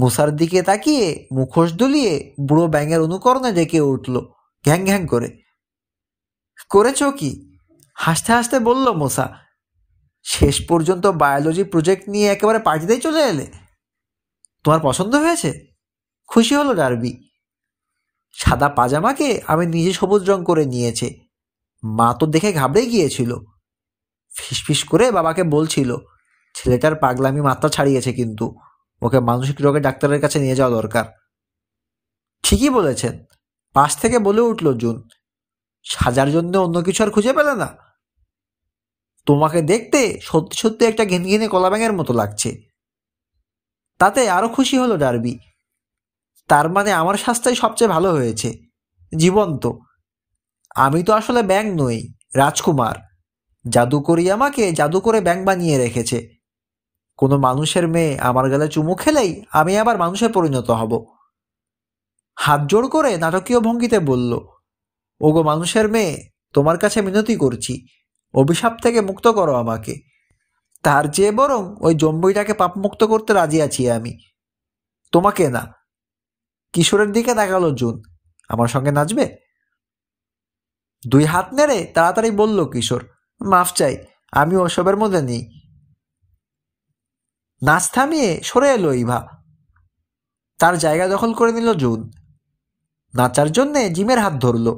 মুসার দিকে তাকিয়ে মুখোশ দুলিয়ে বুড়ো ব্যাঙের অনুকরণে ডেকে উঠল ঘ্যাং ঘ্যাং করে করেছ কি হাসতে হাসতে বলল মোসা শেষ পর্যন্ত বায়োলজি প্রজেক্ট নিয়ে একেবারে পার্টিতেই চলে এলে তোমার পছন্দ হয়েছে খুশি হলো ডারবি সাদা পাজামাকে আমি নিজে সবুজ রং করে নিয়েছে মা তো দেখে ঘাবড়ে গিয়েছিল ফিসফিস করে বাবাকে বলছিল ছেলেটার পাগলামি মাত্রা ছাড়িয়েছে কিন্তু ওকে মানসিক রোগে ডাক্তারের কাছে নিয়ে যাওয়া দরকার ঠিকই বলেছেন পাশ থেকে বলে উঠল জুন সাজার জন্য অন্য কিছু আর খুঁজে পেলে না তোমাকে দেখতে সত্যি সত্যি একটা কলা কলাব্যাঙের মতো লাগছে তাতে আরও খুশি হলো ডার্বি তার মানে আমার স্বাস্থ্যই সবচেয়ে ভালো হয়েছে জীবন্ত আমি তো আসলে ব্যাং নই রাজকুমার জাদু করি আমাকে জাদু করে ব্যাং বানিয়ে রেখেছে কোনো মানুষের মেয়ে আমার গালে চুমু খেলেই আমি আবার মানুষে পরিণত হব হাত জোড় করে নাটকীয় ভঙ্গিতে বলল ওগো মানুষের মেয়ে তোমার কাছে মিনতি করছি অভিশাপ থেকে মুক্ত করো আমাকে তার চেয়ে বরং ওই জম্বইটাকে পাপমুক্ত করতে রাজি আছি আমি তোমাকে না কিশোরের দিকে তাকালো জুন আমার সঙ্গে নাচবে দুই হাত নেড়ে তাড়াতাড়ি বলল কিশোর মাফ চাই আমি ওসবের মধ্যে নেই নাচ থামিয়ে সরে এলো ইভা তার জায়গা দখল করে নিল জুন নাচার জন্যে জিমের হাত ধরলো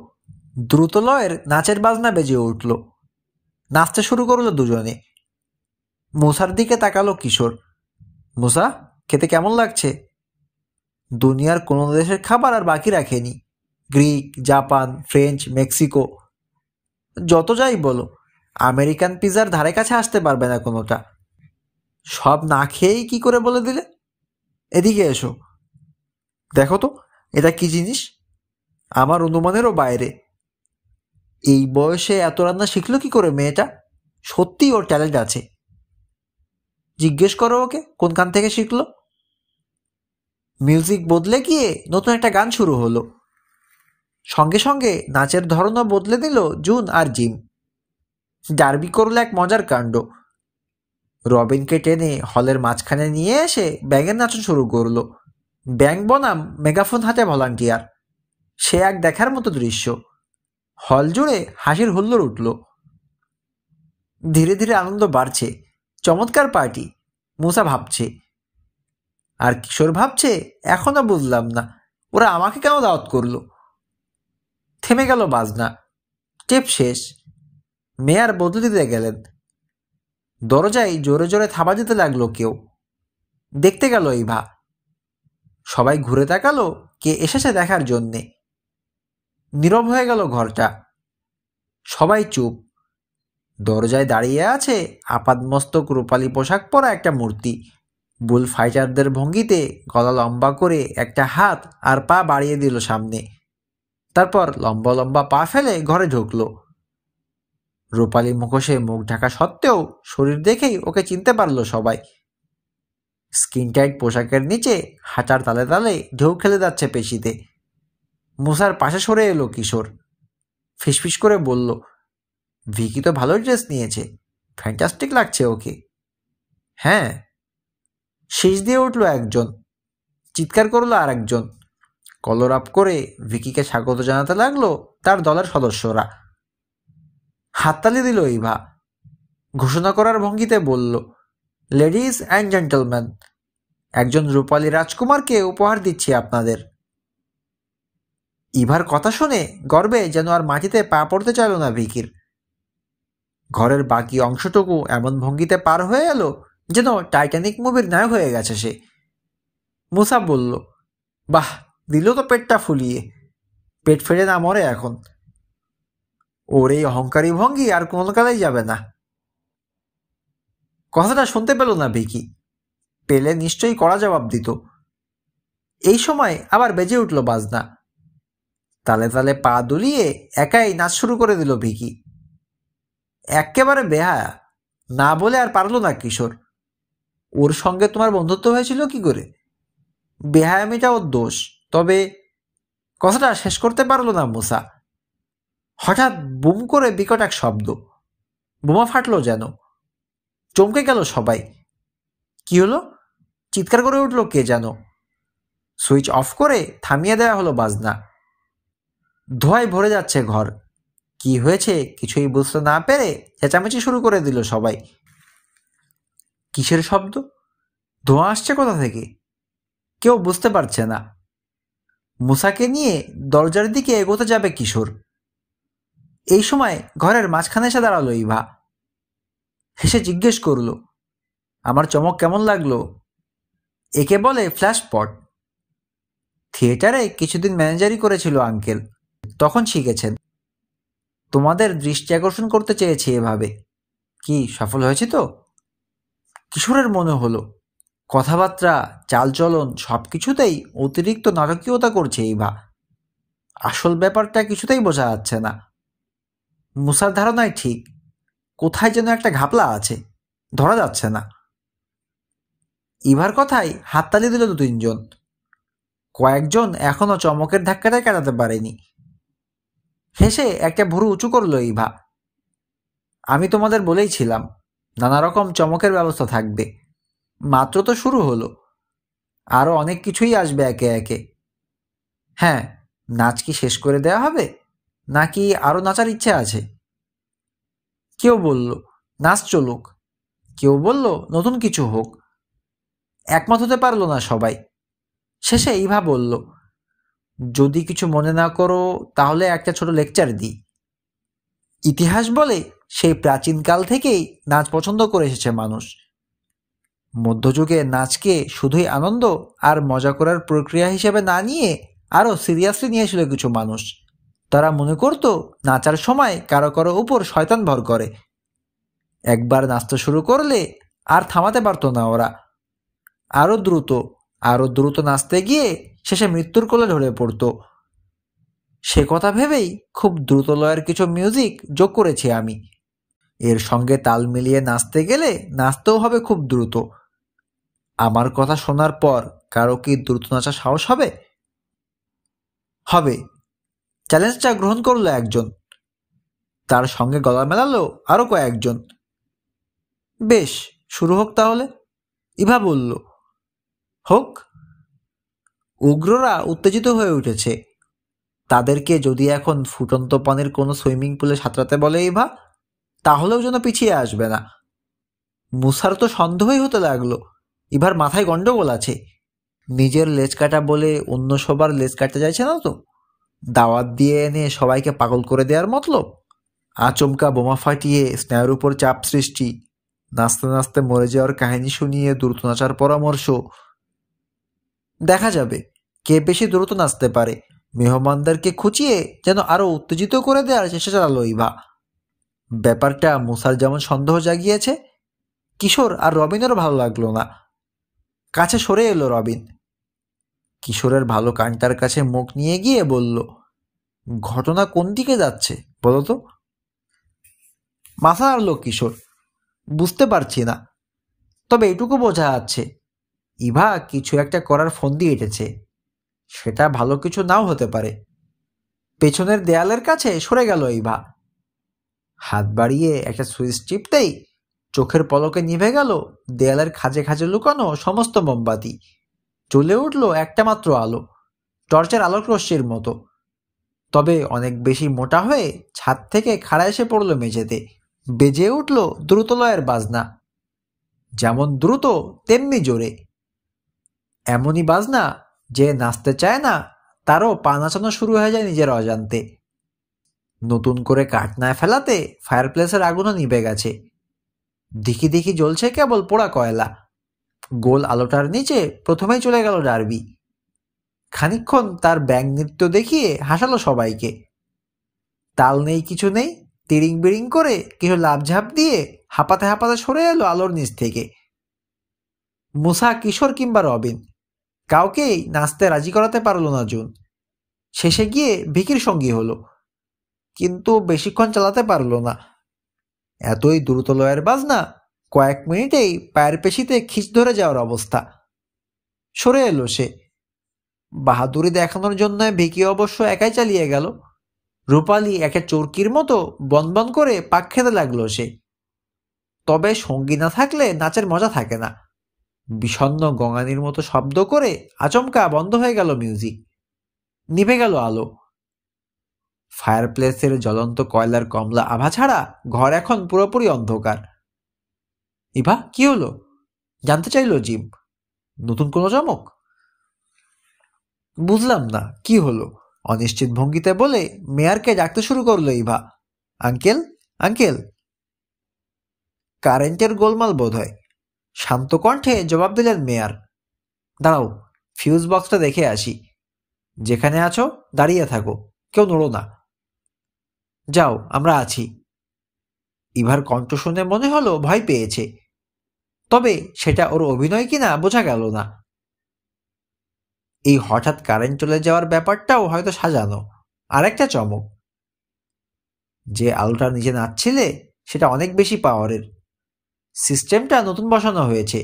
দ্রুত লয়ের নাচের বাজনা বেজে উঠল নাচতে শুরু করলো দুজনে মুসার দিকে তাকালো কিশোর মুসা খেতে কেমন লাগছে দুনিয়ার কোনো দেশের খাবার আর বাকি রাখেনি গ্রিক জাপান ফ্রেঞ্চ মেক্সিকো যত যাই বলো আমেরিকান পিজার ধারে কাছে আসতে পারবে না কোনোটা সব না খেয়েই কি করে বলে দিলে এদিকে এসো দেখো তো এটা কি জিনিস আমার অনুমানেরও বাইরে এই বয়সে এত রান্না শিখলো কি করে মেয়েটা সত্যি ওর ট্যালেন্ট আছে জিজ্ঞেস করো ওকে কোনখান থেকে শিখলো মিউজিক বদলে গিয়ে নতুন একটা গান শুরু হলো সঙ্গে সঙ্গে নাচের ধরনও বদলে দিল জুন আর জিম ডার্বি করলো এক মজার কাণ্ড রবিনকে টেনে হলের মাঝখানে নিয়ে এসে ব্যাঙের নাচন শুরু করলো ব্যাঙ বনাম মেগাফোন হাতে ভলান্টিয়ার সে এক দেখার মতো দৃশ্য হল জুড়ে হাসির হুল্লোড় উঠল ধীরে ধীরে আনন্দ বাড়ছে চমৎকার পার্টি মুসা ভাবছে আর কিশোর ভাবছে এখনও বুঝলাম না ওরা আমাকে কেন দাওয়াত করলো থেমে গেল বাজনা টেপ শেষ মেয়ার বদলে দিতে গেলেন দরজায় জোরে জোরে থাবা দিতে লাগলো কেউ দেখতে গেল এই ভা সবাই ঘুরে তাকালো কে এসেছে দেখার জন্যে নীরব হয়ে গেল ঘরটা সবাই চুপ দরজায় দাঁড়িয়ে আছে আপাদমস্তক রূপালী পোশাক পরা একটা মূর্তি বুল ফাইটারদের ভঙ্গিতে গলা লম্বা করে একটা হাত আর পা বাড়িয়ে দিল সামনে তারপর লম্বা লম্বা পা ফেলে ঘরে ঢুকল রূপালি মুখোশে মুখ ঢাকা সত্ত্বেও শরীর দেখেই ওকে চিনতে পারলো সবাই স্কিন টাইট পোশাকের নিচে হাঁটার তালে তালে ঢেউ খেলে যাচ্ছে পেশিতে মুসার পাশে সরে এলো কিশোর ফিসফিস করে বলল ভিকি তো ভালো ড্রেস নিয়েছে ফ্যান্টাস্টিক লাগছে ওকে হ্যাঁ শেষ দিয়ে উঠল একজন চিৎকার করলো আর একজন কলর আপ করে ভিকিকে স্বাগত জানাতে লাগলো তার দলের সদস্যরা হাততালি দিল ইভা ঘোষণা করার ভঙ্গিতে বলল লেডিস অ্যান্ড জেন্টলম্যান একজন রূপালী রাজকুমারকে উপহার দিচ্ছি আপনাদের ইভার কথা শুনে গর্বে যেন আর মাটিতে পা পড়তে চাইল না ভিকির ঘরের বাকি অংশটুকু এমন ভঙ্গিতে পার হয়ে গেল যেন টাইটানিক মুভির নায়ক হয়ে গেছে সে মুসা বলল বাহ দিল তো পেটটা ফুলিয়ে পেট ফেরে না মরে এখন ওর এই অহংকারী ভঙ্গি আর কোনো কালেই যাবে না কথাটা শুনতে পেল না ভিকি পেলে নিশ্চয়ই কড়া জবাব দিত এই সময় আবার বেজে উঠল বাজনা তালে তালে পা দুলিয়ে একাই নাচ শুরু করে দিল ভিকি একেবারে বেহায়া না বলে আর পারল না কিশোর ওর সঙ্গে তোমার বন্ধুত্ব হয়েছিল কি করে বেহায়ামিটা ওর দোষ তবে কথাটা শেষ করতে পারল না মুসা হঠাৎ বুম করে বিকট এক শব্দ বোমা ফাটলো যেন চমকে গেল সবাই কি হলো চিৎকার করে উঠলো কে যেন সুইচ অফ করে থামিয়ে দেওয়া হলো বাজনা ধোঁয়ায় ভরে যাচ্ছে ঘর কি হয়েছে কিছুই বুঝতে না পেরে চেঁচামেচি শুরু করে দিল সবাই কিসের শব্দ ধোঁয়া আসছে কোথা থেকে কেউ বুঝতে পারছে না মুসাকে নিয়ে দরজার দিকে এগোতে যাবে কিশোর এই সময় ঘরের মাঝখানে এসে দাঁড়ালো ইভা হেসে জিজ্ঞেস করল আমার চমক কেমন লাগলো একে বলে ফ্ল্যাশ পট থিয়েটারে কিছুদিন ম্যানেজারই করেছিল আঙ্কেল তখন শিখেছেন তোমাদের দৃষ্টি আকর্ষণ করতে চেয়েছি এভাবে কি সফল হয়েছে তো কিশোরের মনে হলো কথাবার্তা চালচলন সব কিছুতেই অতিরিক্ত নাটকীয়তা করছে ইভা আসল ব্যাপারটা কিছুতেই বোঝা যাচ্ছে না মুসার ধারণায় ঠিক কোথায় যেন একটা ঘাপলা আছে ধরা যাচ্ছে না ইভার কথাই হাততালি দিল দু তিনজন কয়েকজন এখনও চমকের ধাক্কাটাই কাটাতে পারেনি হেসে একটা ভুরু উঁচু করলো ইভা আমি তোমাদের ছিলাম নানা রকম চমকের ব্যবস্থা থাকবে মাত্র তো শুরু হলো আরও অনেক কিছুই আসবে একে একে হ্যাঁ নাচ কি শেষ করে দেয়া হবে নাকি আরও নাচার ইচ্ছে আছে কেউ বলল নাচ চলুক কেউ বলল নতুন কিছু হোক একমত হতে পারল না সবাই শেষে ইভা বলল যদি কিছু মনে না করো তাহলে একটা ছোট লেকচার দিই ইতিহাস বলে সেই প্রাচীনকাল থেকেই নাচ পছন্দ করে এসেছে মানুষ মধ্যযুগে নাচকে শুধুই আনন্দ আর মজা করার প্রক্রিয়া হিসেবে না নিয়ে আরও সিরিয়াসলি নিয়েছিল কিছু মানুষ তারা মনে করত নাচার সময় কারো কারো উপর শয়তান ভর করে একবার নাচতে শুরু করলে আর থামাতে পারতো না ওরা আরও দ্রুত আরও দ্রুত নাচতে গিয়ে শেষে মৃত্যুর কোলে ঢলে পড়ত সে কথা ভেবেই খুব দ্রুত লয়ের কিছু মিউজিক যোগ করেছি আমি এর সঙ্গে তাল মিলিয়ে নাচতে গেলে নাচতেও হবে খুব দ্রুত আমার কথা শোনার পর কারো কি দ্রুত নাচা সাহস হবে হবে চ্যালেঞ্জটা গ্রহণ করলো একজন তার সঙ্গে গলা মেলালো আরও কয়েকজন বেশ শুরু হোক তাহলে ইভা বলল হোক উগ্ররা উত্তেজিত হয়ে উঠেছে তাদেরকে যদি এখন ফুটন্ত পানির কোনো সুইমিং পুলে সাঁতরাতে বলে ইভা তাহলেও যেন পিছিয়ে আসবে না মুসার তো সন্দেহই হতে লাগলো ইভার মাথায় গণ্ডগোল আছে নিজের লেজ কাটা বলে অন্য সবার লেজ কাটতে চাইছে না তো দাওয়াত দিয়ে এনে সবাইকে পাগল করে দেওয়ার মতলব আচমকা বোমা ফাটিয়ে স্নায়ুর উপর চাপ সৃষ্টি নাচতে নাচতে মরে যাওয়ার কাহিনী শুনিয়ে দ্রুত নাচার পরামর্শ দেখা যাবে কে বেশি দ্রুত নাচতে পারে মেহমানদারকে খুঁচিয়ে যেন আরও উত্তেজিত করে দেওয়ার চেষ্টা চালালো ইভা ব্যাপারটা মুসার যেমন সন্দেহ জাগিয়েছে কিশোর আর রবিনেরও ভালো লাগলো না কাছে সরে এলো রবিন কিশোরের ভালো কানটার কাছে মুখ নিয়ে গিয়ে বলল ঘটনা কোন দিকে যাচ্ছে বলো তো মাথা আনলো কিশোর বুঝতে পারছি না তবে এটুকু বোঝা যাচ্ছে ইভা কিছু একটা করার ফন্দি এঁটেছে সেটা ভালো কিছু নাও হতে পারে পেছনের দেয়ালের কাছে সরে গেল ভা হাত বাড়িয়ে একটা সুইচ টিপতেই চোখের পলকে নিভে গেল দেয়ালের খাজে খাজে লুকানো সমস্ত মোমবাতি চলে উঠল একটা মাত্র আলো টর্চের আলোক রশ্মির মতো তবে অনেক বেশি মোটা হয়ে ছাদ থেকে খাড়া এসে পড়ল মেঝেতে বেজে উঠল দ্রুতলয়ের বাজনা যেমন দ্রুত তেমনি জোরে এমনই বাজনা যে নাচতে চায় না তারও পা নাচানো শুরু হয়ে যায় নিজের অজান্তে নতুন করে কাঠ না ফেলাতে ফায়ারপ্লেসের আগুনও নিভে গেছে দেখি দেখি জ্বলছে কেবল পোড়া কয়লা গোল আলোটার নিচে প্রথমেই চলে গেল ডার্বি খানিক্ষণ তার ব্যাং নৃত্য দেখিয়ে হাসালো সবাইকে তাল নেই কিছু নেই তিরিং বিড়িং করে কিছু লাভঝাপ দিয়ে হাঁপাতে হাঁপাতে সরে এলো আলোর নিচ থেকে মুসা কিশোর কিংবা রবিন কাউকেই নাচতে রাজি করাতে পারল না জুন শেষে গিয়ে ভিকির সঙ্গী হলো কিন্তু বেশিক্ষণ চালাতে পারল না এতই দ্রুত লয়ের বাজনা কয়েক মিনিটেই পায়ের পেশিতে খিচ ধরে যাওয়ার অবস্থা সরে এলো সে বাহাদুরি দেখানোর জন্য ভিকি অবশ্য একাই চালিয়ে গেল রূপালি একে চোরকির মতো বনবন করে পাক খেতে লাগলো সে তবে সঙ্গী না থাকলে নাচের মজা থাকে না বিষণ্ন গঙ্গানির মতো শব্দ করে আচমকা বন্ধ হয়ে গেল মিউজিক নিভে গেল আলো ফায়ারপ্লেসের জ্বলন্ত কয়লার কমলা আভা ছাড়া ঘর এখন পুরোপুরি অন্ধকার ইভা কি হলো জানতে চাইল জিম নতুন কোনো চমক বুঝলাম না কি হলো অনিশ্চিত ভঙ্গিতে বলে মেয়ারকে ডাকতে শুরু করলো ইভা আঙ্কেল আঙ্কেল কারেন্টের গোলমাল বোধ হয় শান্ত কণ্ঠে জবাব দিলেন মেয়ার দাঁড়াও ফিউজ বক্সটা দেখে আসি যেখানে আছো দাঁড়িয়ে থাকো কেউ নড়ো না যাও আমরা আছি ইভার কণ্ঠ শুনে মনে হলো ভয় পেয়েছে তবে সেটা ওর অভিনয় কিনা বোঝা গেল না এই হঠাৎ কারেন্ট চলে যাওয়ার ব্যাপারটাও হয়তো সাজানো আরেকটা চমক যে আলোটা নিজে নাচছিলে সেটা অনেক বেশি পাওয়ারের সিস্টেমটা নতুন বসানো হয়েছে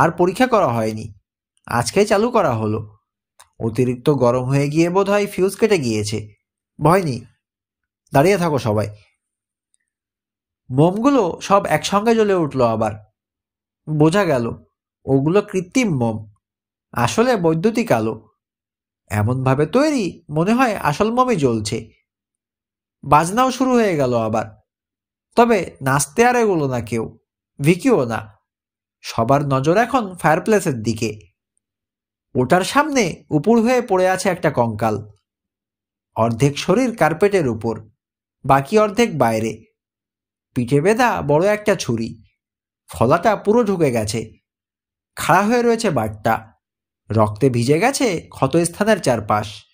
আর পরীক্ষা করা হয়নি আজকে চালু করা হলো অতিরিক্ত গরম হয়ে গিয়ে বোধ হয় ফিউজ কেটে গিয়েছে ভয় নেই দাঁড়িয়ে থাকো সবাই মোমগুলো সব একসঙ্গে জ্বলে উঠল আবার বোঝা গেল ওগুলো কৃত্রিম মোম আসলে বৈদ্যুতিক আলো এমনভাবে তৈরি মনে হয় আসল মোমই জ্বলছে বাজনাও শুরু হয়ে গেল আবার তবে নাচতে আর এগুলো না কেউ ভিকিও না সবার নজর এখন ফায়ারপ্লেসের দিকে ওটার সামনে উপর হয়ে পড়ে আছে একটা কঙ্কাল অর্ধেক শরীর কার্পেটের উপর বাকি অর্ধেক বাইরে পিঠে বেঁধা বড় একটা ছুরি ফলাটা পুরো ঢুকে গেছে খাড়া হয়ে রয়েছে বাটটা রক্তে ভিজে গেছে ক্ষতস্থানের চারপাশ